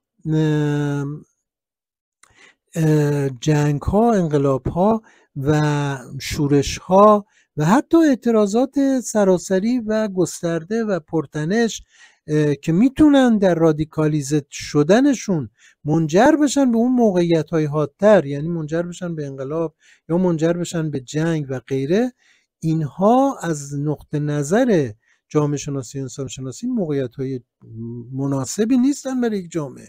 جنگ ها انقلاب ها و شورش ها و حتی اعتراضات سراسری و گسترده و پرتنش که میتونن در رادیکالیزه شدنشون منجر بشن به اون موقعیت های حادتر یعنی منجر بشن به انقلاب یا منجر بشن به جنگ و غیره اینها از نقطه نظر جامعه شناسی انسان شناسی موقعیت های مناسبی نیستن برای یک جامعه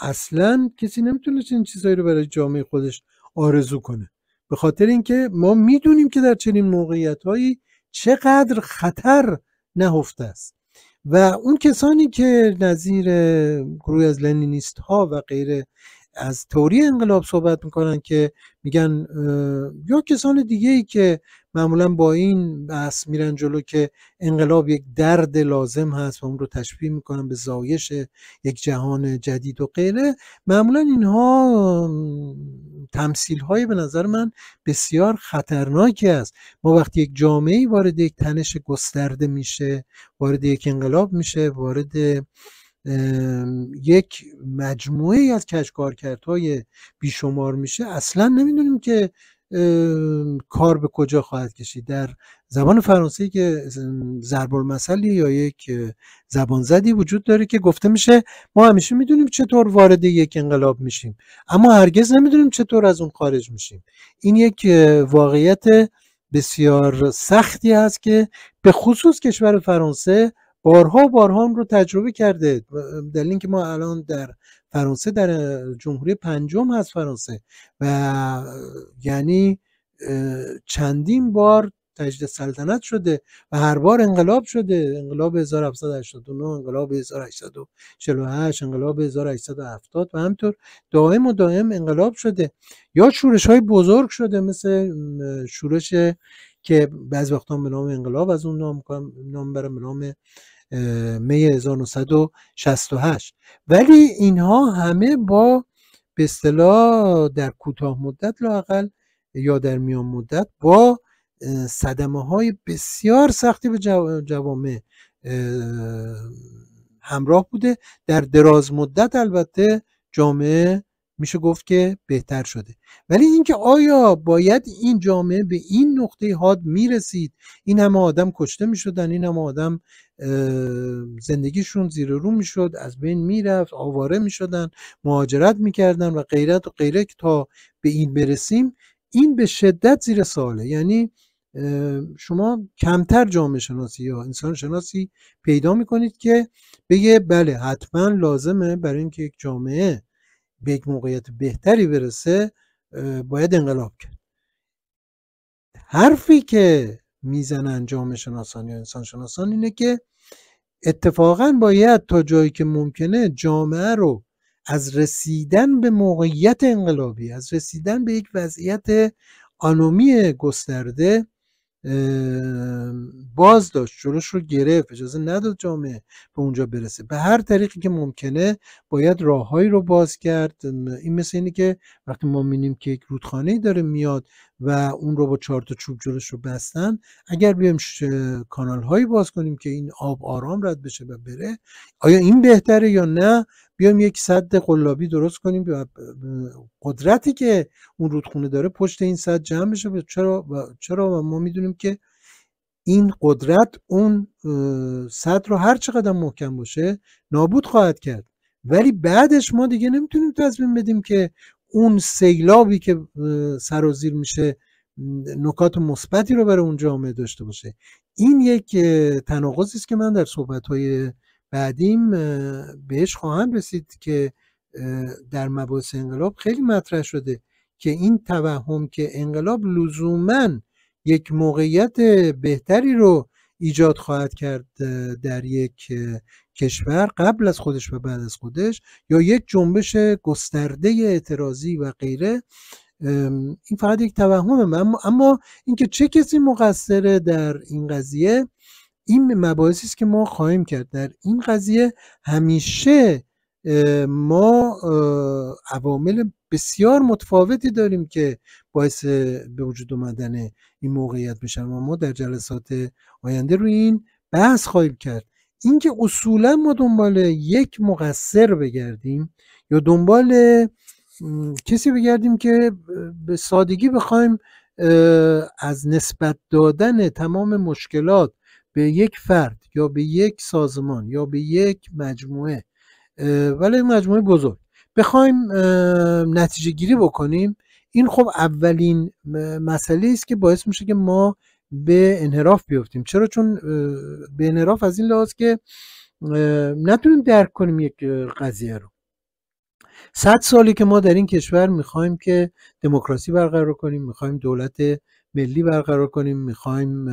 اصلا کسی نمیتونه چنین چیزهایی رو برای جامعه خودش آرزو کنه به خاطر اینکه ما میدونیم که در چنین موقعیت هایی چقدر خطر نهفته است و اون کسانی که نظیر گروه از لنینیست ها و غیره از توری انقلاب صحبت میکنن که میگن یا کسان دیگه ای که معمولا با این بحث میرن جلو که انقلاب یک درد لازم هست و اون رو تشبیه میکنن به زایش یک جهان جدید و غیره معمولا اینها تمثیل های به نظر من بسیار خطرناکی است ما وقتی یک جامعه وارد یک تنش گسترده میشه وارد یک انقلاب میشه وارد یک مجموعه از های بیشمار میشه اصلا نمیدونیم که کار به کجا خواهد کشید در زبان فرانسه که ضرب یا یک زبان زدی وجود داره که گفته میشه ما همیشه میدونیم چطور وارد یک انقلاب میشیم اما هرگز نمیدونیم چطور از اون خارج میشیم این یک واقعیت بسیار سختی است که به خصوص کشور فرانسه بارها و بارها رو تجربه کرده دلیل اینکه ما الان در فرانسه در جمهوری پنجم هست فرانسه و یعنی چندین بار تجدید سلطنت شده و هر بار انقلاب شده انقلاب 1789 انقلاب 1848 انقلاب 1870 و همطور دائم و دائم انقلاب شده یا شورش های بزرگ شده مثل شورش که بعضی وقتا به نام انقلاب از اون نام نام برم به نام می 1968 ولی اینها همه با به اصطلاح در کوتاه مدت لاقل یا در میان مدت با صدمه های بسیار سختی به جوامع همراه بوده در دراز مدت البته جامعه میشه گفت که بهتر شده ولی اینکه آیا باید این جامعه به این نقطه حاد میرسید این همه آدم کشته میشدن این همه آدم زندگیشون زیر رو میشد از بین میرفت آواره میشدن مهاجرت میکردن و غیرت و غیره تا به این برسیم این به شدت زیر ساله یعنی شما کمتر جامعه شناسی یا انسان شناسی پیدا میکنید که بگه بله حتما لازمه برای اینکه یک جامعه به یک موقعیت بهتری برسه باید انقلاب کرد حرفی که میزنن جامعه شناسان یا انسان شناسان اینه که اتفاقا باید تا جایی که ممکنه جامعه رو از رسیدن به موقعیت انقلابی از رسیدن به یک وضعیت آنومی گسترده باز داشت جلوش رو گرفت اجازه نداد جامعه به اونجا برسه به هر طریقی که ممکنه باید راههایی رو باز کرد این مثل اینه که وقتی ما میبینیم که یک رودخانه داره میاد و اون رو با چهار تا چوب جلوش رو بستن اگر بیایم کانال هایی باز کنیم که این آب آرام رد بشه و بره آیا این بهتره یا نه بیایم یک صد قلابی درست کنیم و قدرتی که اون رودخونه داره پشت این صد جمع بشه و چرا و چرا ما میدونیم که این قدرت اون صد رو هر چقدر محکم باشه نابود خواهد کرد ولی بعدش ما دیگه نمیتونیم تصمیم بدیم که اون سیلابی که زیر میشه نکات مثبتی رو برای اون جامعه داشته باشه این یک تناقضی است که من در های بعدیم بهش خواهم رسید که در مباحث انقلاب خیلی مطرح شده که این توهم که انقلاب لزوما یک موقعیت بهتری رو ایجاد خواهد کرد در یک کشور قبل از خودش و بعد از خودش یا یک جنبش گسترده اعتراضی و غیره این فقط یک توهم اما اما اینکه چه کسی مقصره در این قضیه این مباحثی است که ما خواهیم کرد در این قضیه همیشه ما عوامل بسیار متفاوتی داریم که باعث به وجود آمدن این موقعیت میشن و ما در جلسات آینده روی این بحث خواهیم کرد اینکه اصولا ما دنبال یک مقصر بگردیم یا دنبال کسی بگردیم که به سادگی بخوایم از نسبت دادن تمام مشکلات به یک فرد یا به یک سازمان یا به یک مجموعه ولی مجموعه بزرگ بخوایم نتیجه گیری بکنیم این خب اولین مسئله است که باعث میشه که ما به انحراف بیافتیم چرا چون به انحراف از این لحاظ که نتونیم درک کنیم یک قضیه رو صد سالی که ما در این کشور میخوایم که دموکراسی برقرار کنیم میخوایم دولت ملی برقرار کنیم میخوایم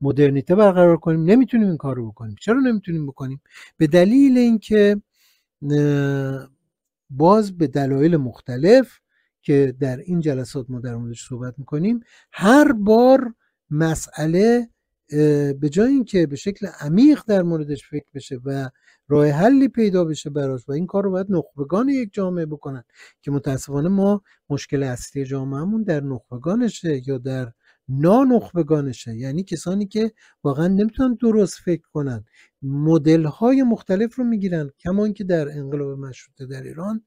مدرنیته برقرار کنیم نمیتونیم این کار رو بکنیم چرا نمیتونیم بکنیم به دلیل اینکه باز به دلایل مختلف که در این جلسات ما در موردش صحبت میکنیم هر بار مسئله به جای اینکه به شکل عمیق در موردش فکر بشه و راه حلی پیدا بشه براش و این کار رو باید نخبگان یک جامعه بکنن که متاسفانه ما مشکل اصلی جامعهمون در نخبگانشه یا در نانخبگانشه یعنی کسانی که واقعا نمیتونن درست فکر کنن مدل های مختلف رو میگیرن کمان که در انقلاب مشروطه در ایران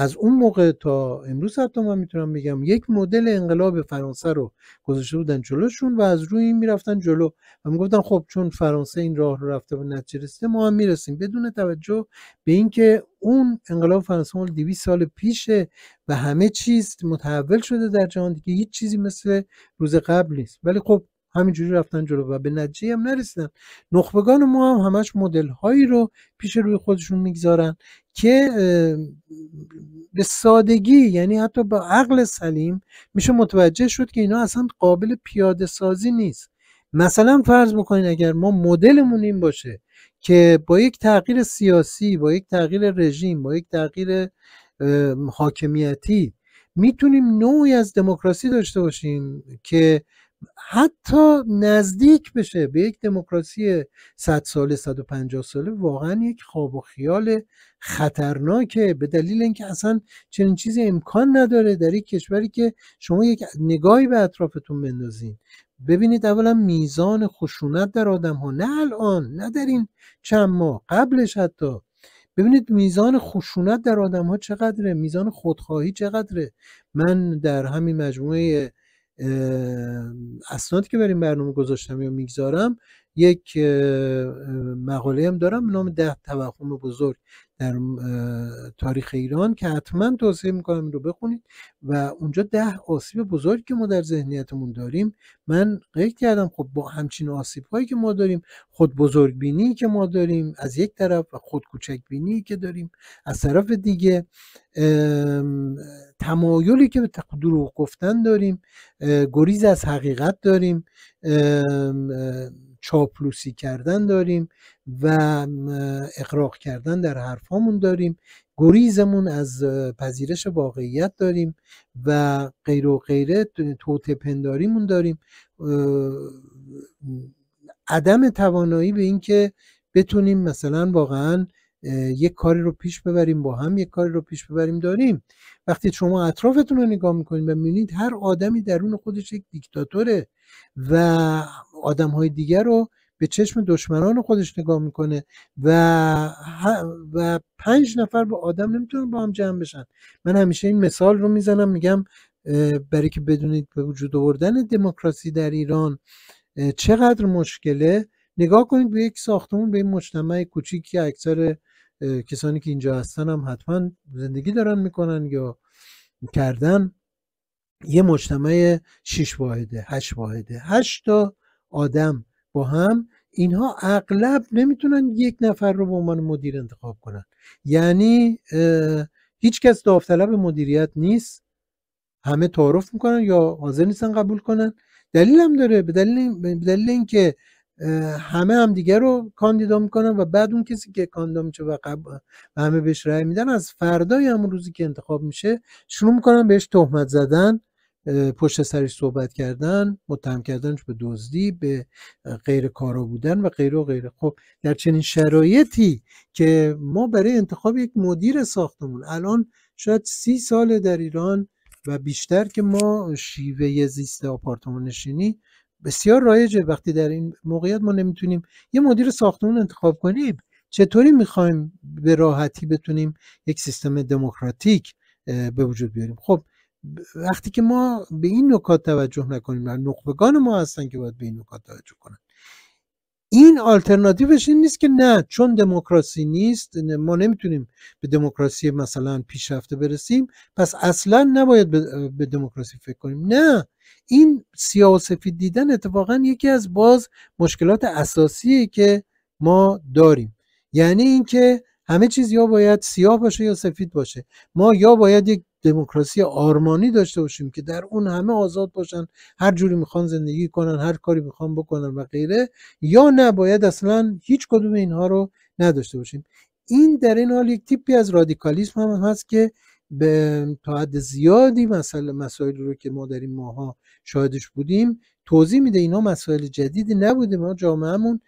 از اون موقع تا امروز حتی من میتونم بگم یک مدل انقلاب فرانسه رو گذاشته بودن جلوشون و از روی این میرفتن جلو و میگفتن خب چون فرانسه این راه رو رفته و نتیجه رسیده ما هم میرسیم بدون توجه به اینکه اون انقلاب فرانسه مال 200 سال پیشه و همه چیز متحول شده در جهان دیگه هیچ چیزی مثل روز قبل نیست ولی خب همینجوری رفتن جلو و به نتیجه هم نرسیدن نخبگان ما هم همش مدل هایی رو پیش روی خودشون میگذارن که به سادگی یعنی حتی با عقل سلیم میشه متوجه شد که اینا اصلا قابل پیاده سازی نیست مثلا فرض بکنین اگر ما مدلمون این باشه که با یک تغییر سیاسی با یک تغییر رژیم با یک تغییر حاکمیتی میتونیم نوعی از دموکراسی داشته باشیم که حتی نزدیک بشه به یک دموکراسی 100 ساله 150 ساله واقعا یک خواب و خیال خطرناکه به دلیل اینکه اصلا چنین چیزی امکان نداره در یک کشوری که شما یک نگاهی به اطرافتون بندازین ببینید اولا میزان خشونت در آدم ها نه الان نه در این چند ماه قبلش حتی ببینید میزان خشونت در آدم ها چقدره میزان خودخواهی چقدره من در همین مجموعه اسنادی که برای این برنامه گذاشتم یا میگذارم یک مقاله هم دارم به نام ده توهم بزرگ در تاریخ ایران که حتما توصیه میکنم این رو بخونید و اونجا ده آسیب بزرگ که ما در ذهنیتمون داریم من قید کردم خب با همچین آسیب هایی که ما داریم خود بزرگ بینی که ما داریم از یک طرف و خود کوچک بینی که داریم از طرف دیگه تمایلی که به دروغ گفتن داریم گریز از حقیقت داریم چاپلوسی کردن داریم و اقراق کردن در حرفامون داریم گریزمون از پذیرش واقعیت داریم و غیر و غیره توته پنداریمون داریم عدم توانایی به اینکه بتونیم مثلا واقعا یک کاری رو پیش ببریم با هم یک کاری رو پیش ببریم داریم وقتی شما اطرافتون رو نگاه میکنید و میبینید هر آدمی درون خودش یک دیکتاتوره و آدم های دیگر رو به چشم دشمنان خودش نگاه میکنه و و پنج نفر به آدم نمیتونن با هم جمع بشن من همیشه این مثال رو میزنم میگم برای که بدونید به وجود آوردن دموکراسی در ایران چقدر مشکله نگاه کنید به یک ساختمون به این مجتمع کوچیکی اکثر کسانی که اینجا هستن هم حتما زندگی دارن میکنن یا کردن یه مجتمع شش واحده هشت واحده 8 تا آدم با هم اینها اغلب نمیتونن یک نفر رو به عنوان مدیر انتخاب کنن یعنی هیچ کس داوطلب مدیریت نیست همه تعارف میکنن یا حاضر نیستن قبول کنن دلیل هم داره به دلیل, دلیل اینکه همه هم دیگه رو کاندیدا میکنن و بعد اون کسی که کاندیدا میشه و, همه بهش رأی میدن از فردای همون روزی که انتخاب میشه شروع میکنن بهش تهمت زدن پشت سرش صحبت کردن متهم کردنش به دزدی به غیر کارا بودن و غیر و غیر خب در چنین شرایطی که ما برای انتخاب یک مدیر ساختمون الان شاید سی ساله در ایران و بیشتر که ما شیوه زیست آپارتمان نشینی بسیار رایجه وقتی در این موقعیت ما نمیتونیم یه مدیر ساختمون انتخاب کنیم چطوری میخوایم به راحتی بتونیم یک سیستم دموکراتیک به وجود بیاریم خب وقتی که ما به این نکات توجه نکنیم نخبگان ما هستن که باید به این نکات توجه کنن این آلترناتیوش این نیست که نه چون دموکراسی نیست ما نمیتونیم به دموکراسی مثلا پیشرفته برسیم پس اصلا نباید به دموکراسی فکر کنیم نه این سیاه و سفید دیدن اتفاقا یکی از باز مشکلات اساسی که ما داریم یعنی اینکه همه چیز یا باید سیاه باشه یا سفید باشه ما یا باید یک دموکراسی آرمانی داشته باشیم که در اون همه آزاد باشن هر جوری میخوان زندگی کنن هر کاری میخوان بکنن و غیره یا نباید اصلا هیچ کدوم اینها رو نداشته باشیم این در این حال یک تیپی از رادیکالیسم هم هست که به تا حد زیادی مسئله مسائلی رو که ما در این ماها شاهدش بودیم توضیح میده اینا مسائل جدیدی نبوده ما جامعهمون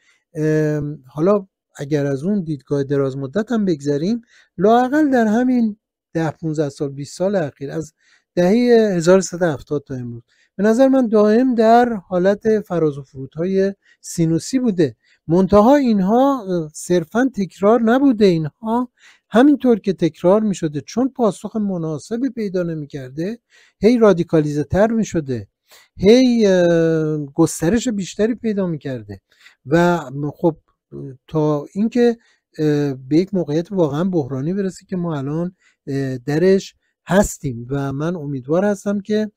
حالا اگر از اون دیدگاه دراز مدت هم بگذریم لاقل در همین ده 15 سال 20 سال اخیر از دهه 1370 تا امروز به نظر من دائم در حالت فراز و های سینوسی بوده منتها اینها صرفا تکرار نبوده اینها همینطور که تکرار می شده چون پاسخ مناسبی پیدا نمی کرده هی رادیکالیزه تر می شده هی گسترش بیشتری پیدا می کرده و خب تا اینکه به یک موقعیت واقعا بحرانی برسه که ما الان درش هستیم و من امیدوار هستم که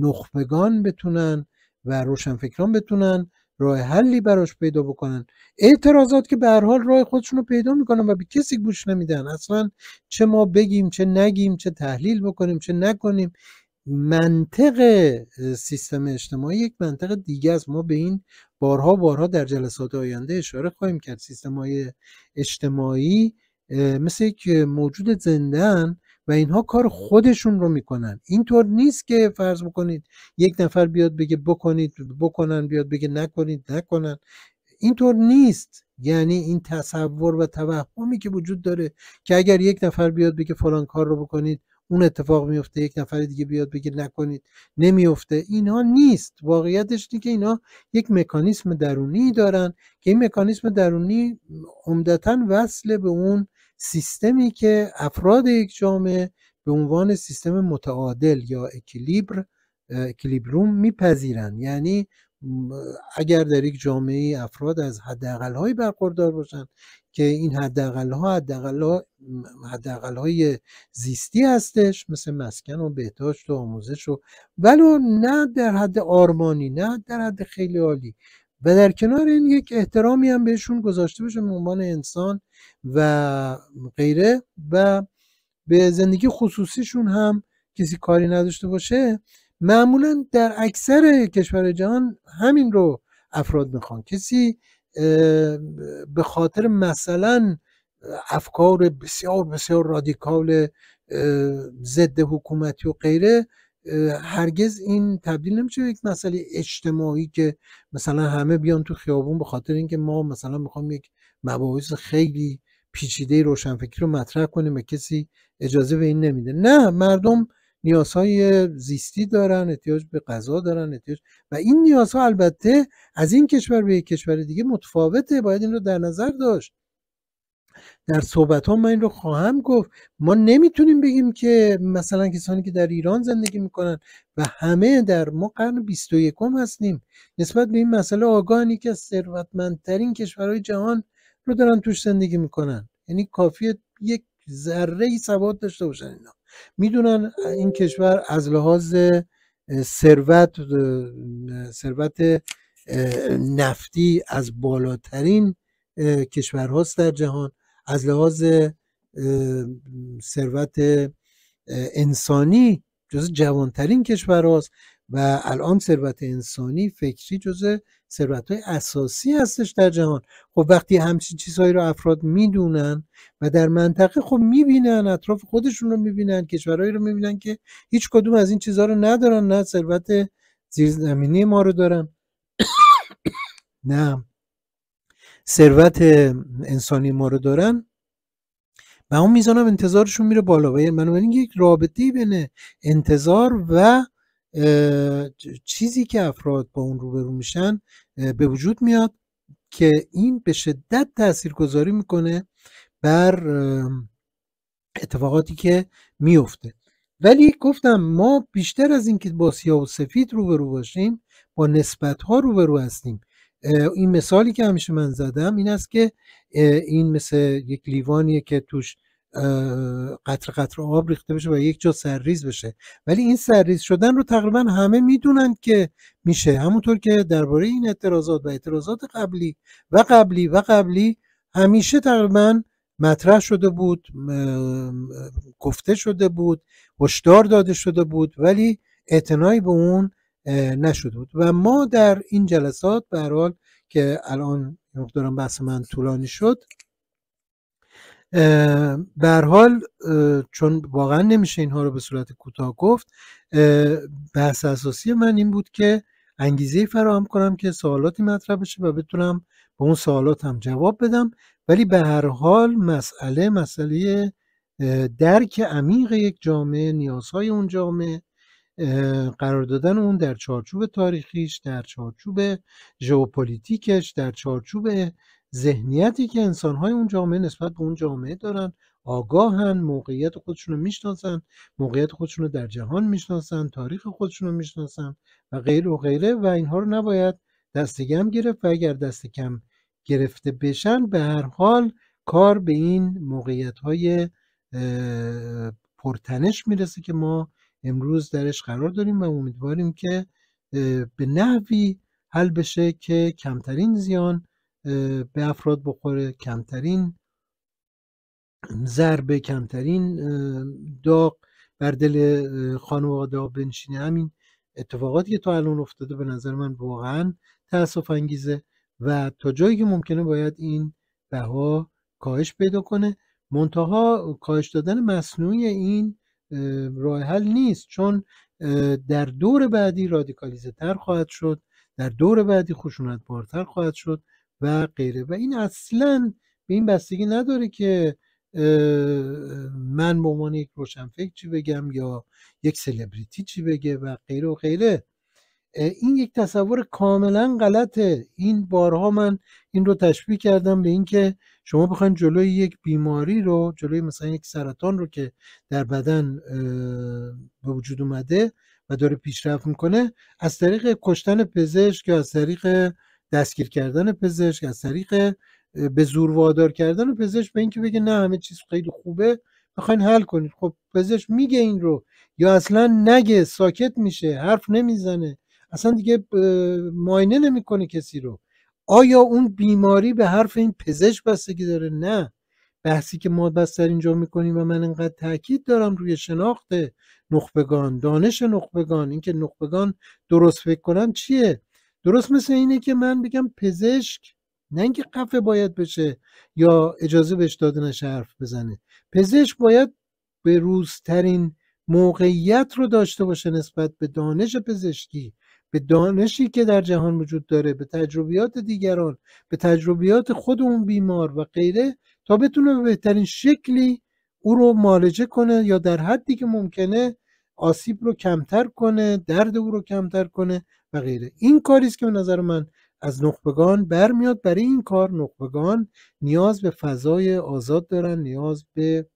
نخبگان بتونن و روشنفکران بتونن راه حلی براش پیدا بکنن اعتراضات که به هر حال راه خودشون رو پیدا میکنن و به کسی گوش نمیدن اصلا چه ما بگیم چه نگیم چه تحلیل بکنیم چه نکنیم منطق سیستم اجتماعی یک منطق دیگه است ما به این بارها بارها در جلسات آینده اشاره خواهیم کرد سیستم های اجتماعی مثل یک موجود زندن و اینها کار خودشون رو میکنن اینطور نیست که فرض بکنید یک نفر بیاد بگه بکنید بکنن بیاد بگه نکنید نکنن اینطور نیست یعنی این تصور و توهمی که وجود داره که اگر یک نفر بیاد بگه فلان کار رو بکنید اون اتفاق میفته یک نفر دیگه بیاد بگه نکنید نمیفته اینها نیست واقعیتش دیگه که اینا یک مکانیسم درونی دارن که این مکانیسم درونی عمدتا وصل به اون سیستمی که افراد یک جامعه به عنوان سیستم متعادل یا اکلیبر اکیلیبروم میپذیرن یعنی اگر در یک جامعه افراد از های برخوردار باشند که این حداقل ها حداقل های زیستی هستش مثل مسکن و بهداشت و آموزش و ولو نه در حد آرمانی نه در حد خیلی عالی و در کنار این یک احترامی هم بهشون گذاشته بشه به عنوان انسان و غیره و به زندگی خصوصیشون هم کسی کاری نداشته باشه معمولا در اکثر کشور جهان همین رو افراد میخوان کسی به خاطر مثلا افکار بسیار بسیار رادیکال ضد حکومتی و غیره هرگز این تبدیل نمیشه یک مسئله اجتماعی که مثلا همه بیان تو خیابون به خاطر اینکه ما مثلا میخوام یک مباحث خیلی پیچیده روشنفکری رو مطرح کنیم و کسی اجازه به این نمیده نه مردم نیازهای زیستی دارن احتیاج به غذا دارن احتیاج و این نیازها البته از این کشور به یک کشور دیگه متفاوته باید این رو در نظر داشت در صحبت ها من این رو خواهم گفت ما نمیتونیم بگیم که مثلا کسانی که در ایران زندگی میکنن و همه در ما قرن 21 هستیم نسبت به این مسئله آگاهی که از ثروتمندترین کشورهای جهان رو دارن توش زندگی میکنن یعنی کافیه یک ذره ای سواد داشته باشن اینا میدونن این کشور از لحاظ ثروت ثروت نفتی از بالاترین کشورهاست در جهان از لحاظ ثروت انسانی جز جوانترین کشور هاست و الان ثروت انسانی فکری جزء ثروت های اساسی هستش در جهان خب وقتی همچین چیزهایی رو افراد میدونن و در منطقه خب میبینن اطراف خودشون رو میبینن کشورهایی رو میبینن که هیچ کدوم از این چیزها رو ندارن نه ثروت زیرزمینی ما رو دارن نه ثروت انسانی ما رو دارن و اون میزان انتظارشون میره بالا و یعنی بنابراین یک رابطه بین انتظار و چیزی که افراد با اون روبرو میشن به وجود میاد که این به شدت تاثیرگذاری میکنه بر اتفاقاتی که میفته ولی گفتم ما بیشتر از اینکه با سیاه و سفید روبرو باشیم با نسبت ها روبرو هستیم این مثالی که همیشه من زدم این است که این مثل یک لیوانیه که توش قطر قطر آب ریخته بشه و یک جا سرریز بشه ولی این سرریز شدن رو تقریبا همه میدونن که میشه همونطور که درباره این اعتراضات و اعتراضات قبلی و قبلی و قبلی همیشه تقریبا مطرح شده بود گفته شده بود هشدار داده شده بود ولی اعتنای به اون نشده بود و ما در این جلسات به حال که الان دارم بحث من طولانی شد بر حال چون واقعا نمیشه اینها رو به صورت کوتاه گفت بحث اساسی من این بود که انگیزه فراهم کنم که سوالاتی مطرح بشه و بتونم به اون سوالات هم جواب بدم ولی به هر حال مسئله مسئله درک عمیق یک جامعه نیازهای اون جامعه قرار دادن اون در چارچوب تاریخیش در چارچوب ژئوپلیتیکش در چارچوب ذهنیتی که انسانهای اون جامعه نسبت به اون جامعه دارن آگاهن موقعیت خودشون رو میشناسن موقعیت خودشون رو در جهان میشناسن تاریخ خودشون رو میشناسن و غیر و غیره و اینها رو نباید دست کم گرفت و اگر دست کم گرفته بشن به هر حال کار به این موقعیت های پرتنش میرسه که ما امروز درش قرار داریم و امیدواریم که به نحوی حل بشه که کمترین زیان به افراد بخوره کمترین ضربه کمترین داغ بر دل خانواده ها بنشینه همین اتفاقاتی که تا الان افتاده به نظر من واقعا تاسف انگیزه و تا جایی که ممکنه باید این بها کاهش پیدا کنه منتها کاهش دادن مصنوعی این راه حل نیست چون در دور بعدی رادیکالیزه تر خواهد شد در دور بعدی خشونت بارتر خواهد شد و غیره و این اصلا به این بستگی نداره که من به عنوان یک روشنفکر چی بگم یا یک سلبریتی چی بگه و غیره و غیره این یک تصور کاملا غلطه این بارها من این رو تشبیه کردم به اینکه شما بخواین جلوی یک بیماری رو جلوی مثلا یک سرطان رو که در بدن به وجود اومده و داره پیشرفت میکنه از طریق کشتن پزشک یا از طریق دستگیر کردن پزشک از طریق به زور وادار کردن پزشک به اینکه بگه نه همه چیز خیلی خوبه میخواین حل کنید خب پزشک میگه این رو یا اصلا نگه ساکت میشه حرف نمیزنه اصلا دیگه نمی نمیکنه کسی رو آیا اون بیماری به حرف این پزشک بستگی داره نه بحثی که ما در اینجا میکنیم و من انقدر تاکید دارم روی شناخت نخبگان دانش نخبگان اینکه نخبگان درست فکر کنن چیه درست مثل اینه که من بگم پزشک نه اینکه قفه باید بشه یا اجازه بهش داده نشه حرف بزنه پزشک باید به روزترین موقعیت رو داشته باشه نسبت به دانش پزشکی به دانشی که در جهان وجود داره به تجربیات دیگران به تجربیات خود اون بیمار و غیره تا بتونه به بهترین شکلی او رو معالجه کنه یا در حدی که ممکنه آسیب رو کمتر کنه درد او رو کمتر کنه غیره این کاری است که به نظر من از نخبگان برمیاد برای این کار نخبگان نیاز به فضای آزاد دارن نیاز به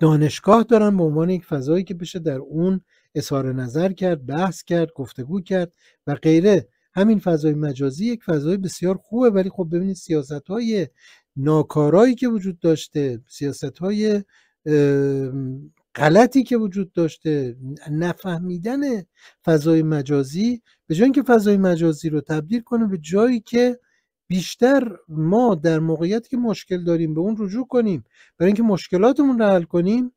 دانشگاه دارن به عنوان یک فضایی که بشه در اون اظهار نظر کرد بحث کرد گفتگو کرد و غیره همین فضای مجازی یک فضای بسیار خوبه ولی خب ببینید سیاست های ناکارایی که وجود داشته سیاست های غلطی که وجود داشته نفهمیدن فضای مجازی به جای اینکه فضای مجازی رو تبدیل کنه به جایی که بیشتر ما در موقعیتی که مشکل داریم به اون رجوع کنیم برای اینکه مشکلاتمون رو حل کنیم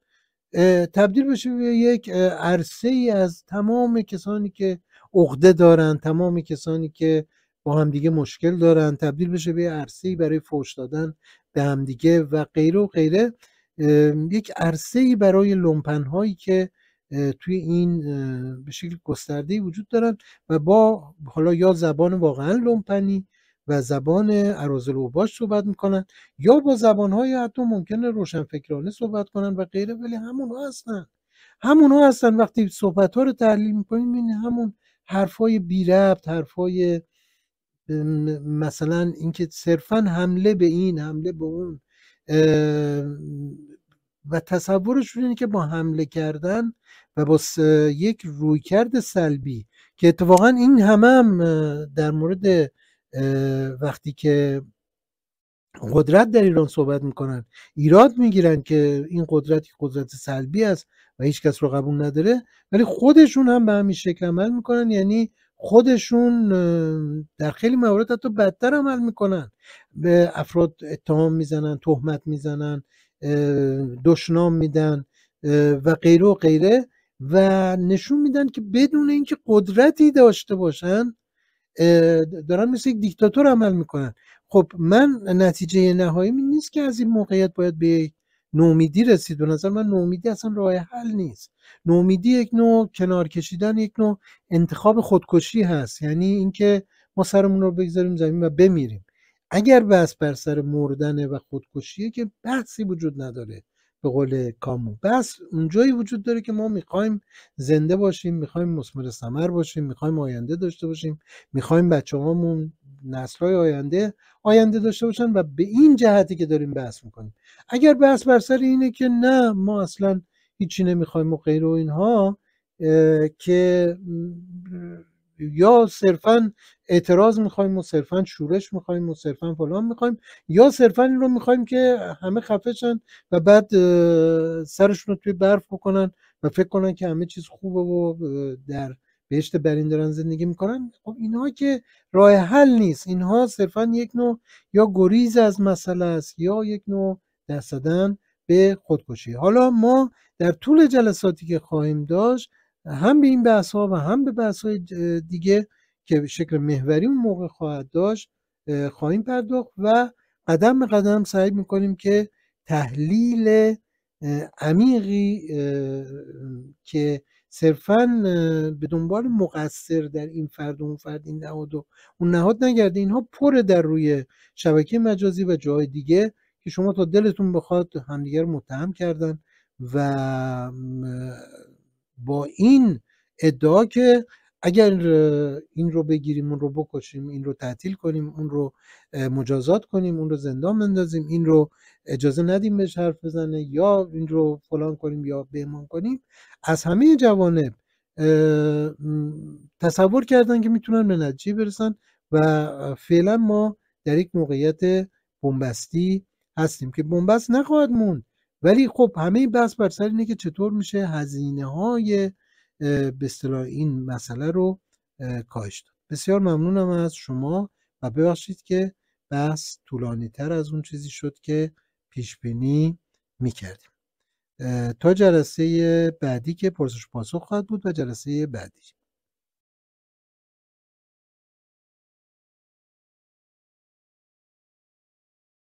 تبدیل بشه به یک عرصه ای از تمام کسانی که عقده دارن تمام کسانی که با همدیگه مشکل دارن تبدیل بشه به عرصه ای برای فوش دادن به همدیگه و غیره و غیره یک عرصه ای برای لومپن هایی که توی این به شکل گسترده وجود دارن و با حالا یا زبان واقعا لومپنی و زبان عراضل اوباش صحبت میکنن یا با زبان های حتی ممکنه روشنفکرانه صحبت کنن و غیره ولی همون هستن همون هستن وقتی صحبت ها رو تحلیل میکنیم این همون حرف های بی حرف های مثلا اینکه صرفا حمله به این حمله به اون و تصورشون اینه که با حمله کردن و با یک رویکرد سلبی که اتفاقا این همه هم در مورد وقتی که قدرت در ایران صحبت میکنن ایراد میگیرن که این قدرت قدرت سلبی است و هیچ کس رو قبول نداره ولی خودشون هم به همین شکل عمل میکنن یعنی خودشون در خیلی موارد حتی بدتر عمل میکنن به افراد اتهام میزنن تهمت میزنن دشنام میدن و غیره و غیره و نشون میدن که بدون اینکه قدرتی داشته باشن دارن مثل یک دیکتاتور عمل میکنن خب من نتیجه نهایی نیست که از این موقعیت باید به نومیدی رسید به نظر من نومیدی اصلا راه حل نیست نومیدی یک نوع کنار کشیدن یک نوع انتخاب خودکشی هست یعنی اینکه ما سرمون رو بگذاریم زمین و بمیریم اگر بحث بر سر مردنه و خودکشیه که بحثی وجود نداره به قول کامو بس اونجایی وجود داره که ما میخوایم زنده باشیم میخوایم مسمر سمر باشیم میخوایم آینده داشته باشیم میخوایم بچه هامون نسلهای آینده آینده داشته باشن و به این جهتی که داریم بحث میکنیم اگر بحث بر سر اینه که نه ما اصلا هیچی نمیخوایم و غیر و اینها که یا صرفا اعتراض میخوایم و صرفا شورش میخوایم و صرفا فلان میخوایم یا صرفا این رو میخوایم که همه خفشن و بعد سرشون رو توی برف بکنن و فکر کنن که همه چیز خوبه و در بهشت برین دارن زندگی میکنن خب اینها که راه حل نیست اینها صرفا یک نوع یا گریز از مسئله است یا یک نوع دست دادن به خودکشی حالا ما در طول جلساتی که خواهیم داشت هم به این بحث ها و هم به بحث های دیگه که به شکل محوری اون موقع خواهد داشت خواهیم پرداخت و قدم به قدم سعی میکنیم که تحلیل عمیقی که صرفا به دنبال مقصر در این فرد و اون فرد این نهاد و اون نهاد نگرده اینها پر در روی شبکه مجازی و جای دیگه که شما تا دلتون بخواد همدیگر متهم کردن و با این ادعا که اگر این رو بگیریم اون رو بکشیم این رو تعطیل کنیم اون رو مجازات کنیم اون رو زندان بندازیم این رو اجازه ندیم بهش حرف بزنه یا این رو فلان کنیم یا بهمان کنیم از همه جوانب تصور کردن که میتونن به نتیجه برسن و فعلا ما در یک موقعیت بنبستی هستیم که بنبست نخواهد موند ولی خب همه بحث بر سر اینه که چطور میشه هزینه های به اصطلاح این مسئله رو کاهش داد بسیار ممنونم از شما و ببخشید که بحث طولانی تر از اون چیزی شد که پیش بینی میکردیم تا جلسه بعدی که پرسش پاسخ خواهد بود و جلسه بعدی